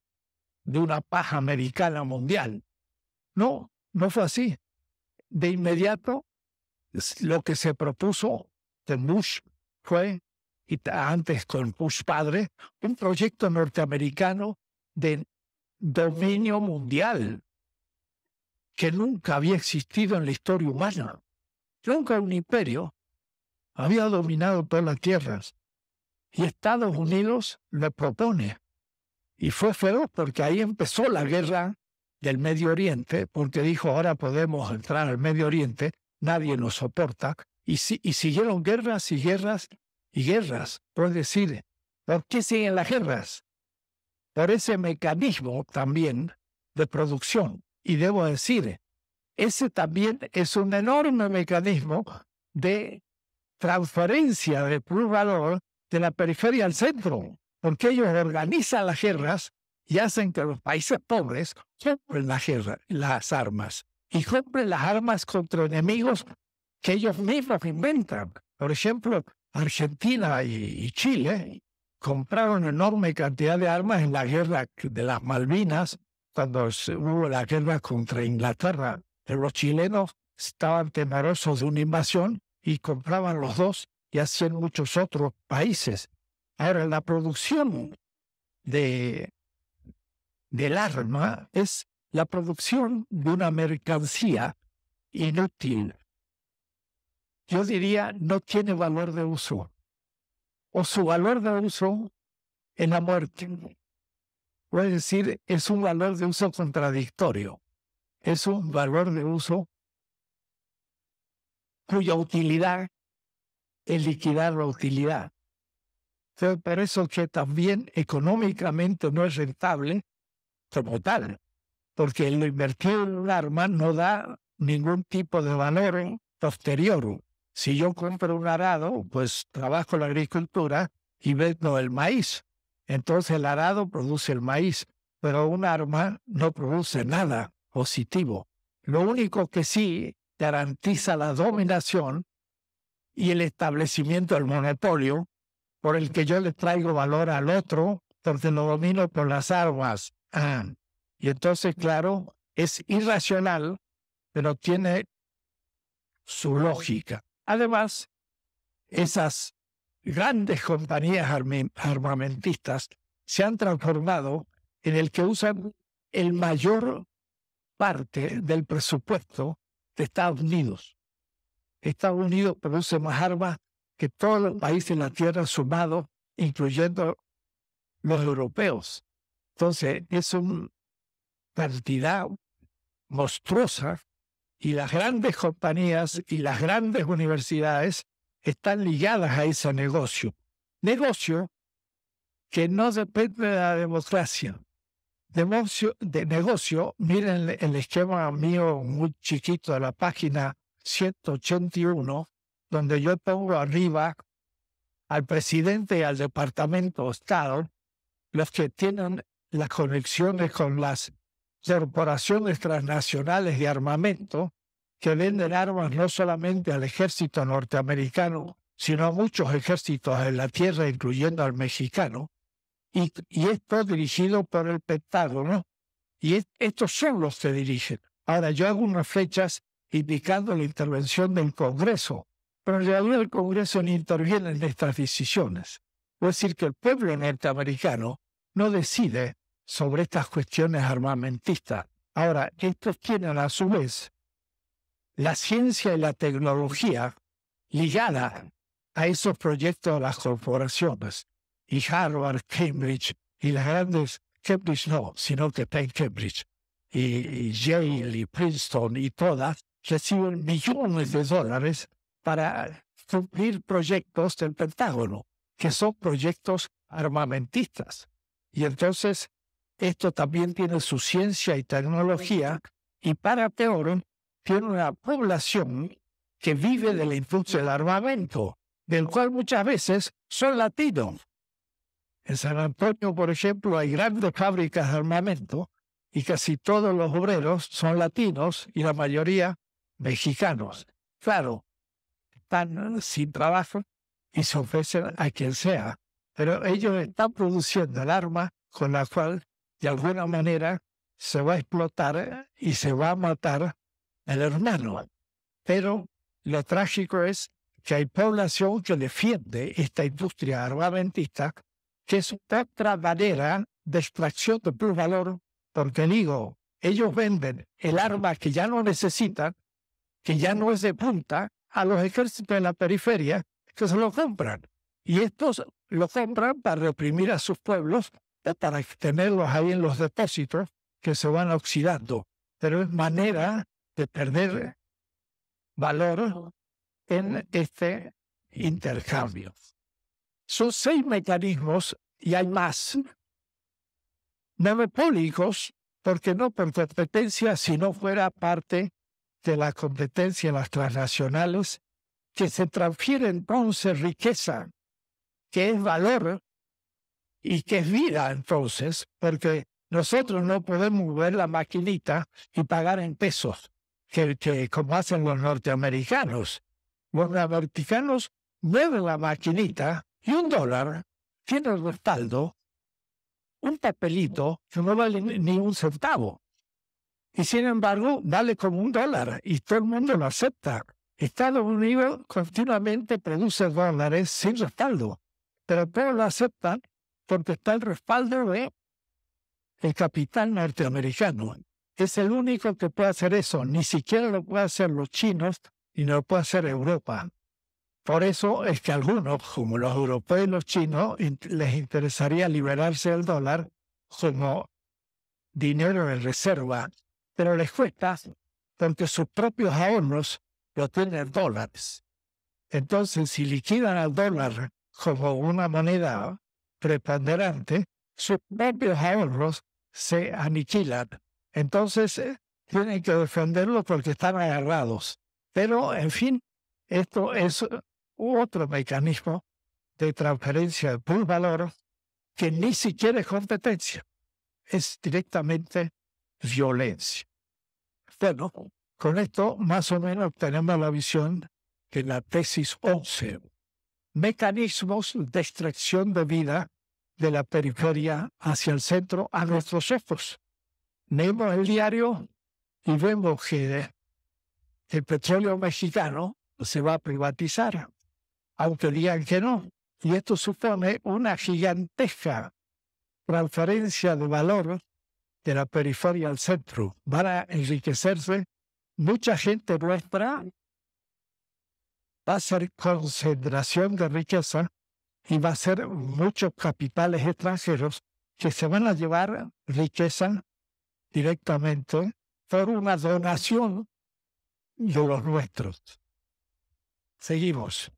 de una paz americana mundial. No, no fue así. De inmediato, lo que se propuso de Bush fue, y antes con Bush padre, un proyecto norteamericano de dominio mundial, que nunca había existido en la historia humana. Nunca un imperio había dominado todas las tierras. Y Estados Unidos le propone. Y fue feroz porque ahí empezó la guerra del Medio Oriente, porque dijo, ahora podemos entrar al Medio Oriente, nadie nos soporta. Y, siguieron guerras y guerras y guerras. Puedes decir, ¿por qué siguen las guerras? Por ese mecanismo también de producción. Y debo decir, ese también es un enorme mecanismo de transferencia de valor de la periferia al centro, porque ellos organizan las guerras y hacen que los países pobres compren las, las armas y compren las armas contra enemigos que ellos mismos inventan. Por ejemplo, Argentina y, Chile compraron enorme cantidad de armas en la guerra de las Malvinas cuando hubo la guerra contra Inglaterra, los chilenos estaban temerosos de una invasión y compraban los dos y así muchos otros países. Ahora, la producción de, del arma es la producción de una mercancía inútil. Yo diría, no tiene valor de uso. O su valor de uso es la muerte. Es decir, es un valor de uso contradictorio. Es un valor de uso cuya utilidad es liquidar la utilidad. pero eso que también económicamente no es rentable como tal, porque lo invertido en un arma no da ningún tipo de valor posterior. Si yo compro un arado, pues trabajo la agricultura y vendo el maíz. Entonces el arado produce el maíz, pero un arma no produce nada positivo. Lo único que sí garantiza la dominación y el establecimiento del monopolio por el que yo le traigo valor al otro, donde lo domino por las armas. Ah, y entonces, claro, es irracional, pero tiene su lógica. Además, esas grandes compañías armamentistas se han transformado en el que usan el mayor parte del presupuesto de Estados Unidos. Estados Unidos produce más armas que todos los países de la Tierra sumados, incluyendo los europeos. Entonces, es una cantidad monstruosa y las grandes compañías y las grandes universidades están ligadas a ese negocio. Negocio que no depende de la democracia. Negocio, de negocio, miren el esquema mío muy chiquito de la página 181, donde yo pongo arriba al presidente y al departamento de Estado, los que tienen las conexiones con las corporaciones transnacionales de armamento, que venden armas no solamente al ejército norteamericano, sino a muchos ejércitos en la tierra, incluyendo al mexicano, y, esto dirigido por el Pentágono, y estos son los que dirigen. Ahora, yo hago unas flechas indicando la intervención del Congreso, pero en realidad el Congreso ni interviene en estas decisiones. Es decir, que el pueblo norteamericano no decide sobre estas cuestiones armamentistas. Ahora, estos tienen a su vez la ciencia y la tecnología ligada a esos proyectos de las corporaciones. Y Harvard, Cambridge y las grandes, Cambridge no, sino que Penn Cambridge, y, Yale y Princeton y todas, reciben millones de dólares para cumplir proyectos del Pentágono, que son proyectos armamentistas. Y entonces, esto también tiene su ciencia y tecnología, y para peor, tiene una población que vive de la industria del armamento, del cual muchas veces son latinos. En San Antonio, por ejemplo, hay grandes fábricas de armamento y casi todos los obreros son latinos y la mayoría mexicanos. Claro, están sin trabajo y se ofrecen a quien sea, pero ellos están produciendo el arma con la cual, de alguna manera, se va a explotar y se va a matar el hermano. Pero lo trágico es que hay población que defiende esta industria armamentista, que es otra manera de extracción de plusvalor, porque digo, ellos venden el arma que ya no necesitan, que ya no es de punta, a los ejércitos en la periferia, que se lo compran. Y estos lo compran para reprimir a sus pueblos, para tenerlos ahí en los depósitos que se van oxidando. Pero es manera de perder valor en este intercambio. Son seis mecanismos y hay más. públicos, porque no por competencia, si no fuera parte de la competencia en las transnacionales, que se transfiere entonces riqueza, que es valor y que es vida entonces, porque nosotros no podemos mover la maquinita y pagar en pesos que, como hacen los norteamericanos. Los norteamericanos mueven la maquinita y un dólar tiene el respaldo un papelito que no vale ni un centavo. Y sin embargo, vale como un dólar y todo el mundo lo acepta. Estados Unidos continuamente produce dólares sin respaldo, pero lo aceptan porque está el respaldo de el capital norteamericano es el único que puede hacer eso. Ni siquiera lo pueden hacer los chinos y no lo puede hacer Europa. Por eso es que algunos, como los europeos y los chinos, les interesaría liberarse del dólar como dinero en reserva, pero les cuesta porque sus propios ahorros lo tienen dólares. Entonces, si liquidan al dólar como una moneda preponderante, sus propios ahorros se aniquilan entonces, eh, tienen que defenderlo porque están agarrados. Pero, en fin, esto es eh, otro mecanismo de transferencia de valor que ni siquiera es competencia, es directamente violencia. Bueno, con esto más o menos obtenemos la visión de la tesis 11, mecanismos de extracción de vida de la periferia hacia el centro a nuestros jefos leemos el diario y vemos que el petróleo mexicano se va a privatizar, aunque digan que no. Y esto supone una gigantesca transferencia de valor de la periferia al centro. Van a enriquecerse. Mucha gente nuestra va a ser concentración de riqueza y va a ser muchos capitales extranjeros que se van a llevar riqueza directamente por una donación de los nuestros. Seguimos.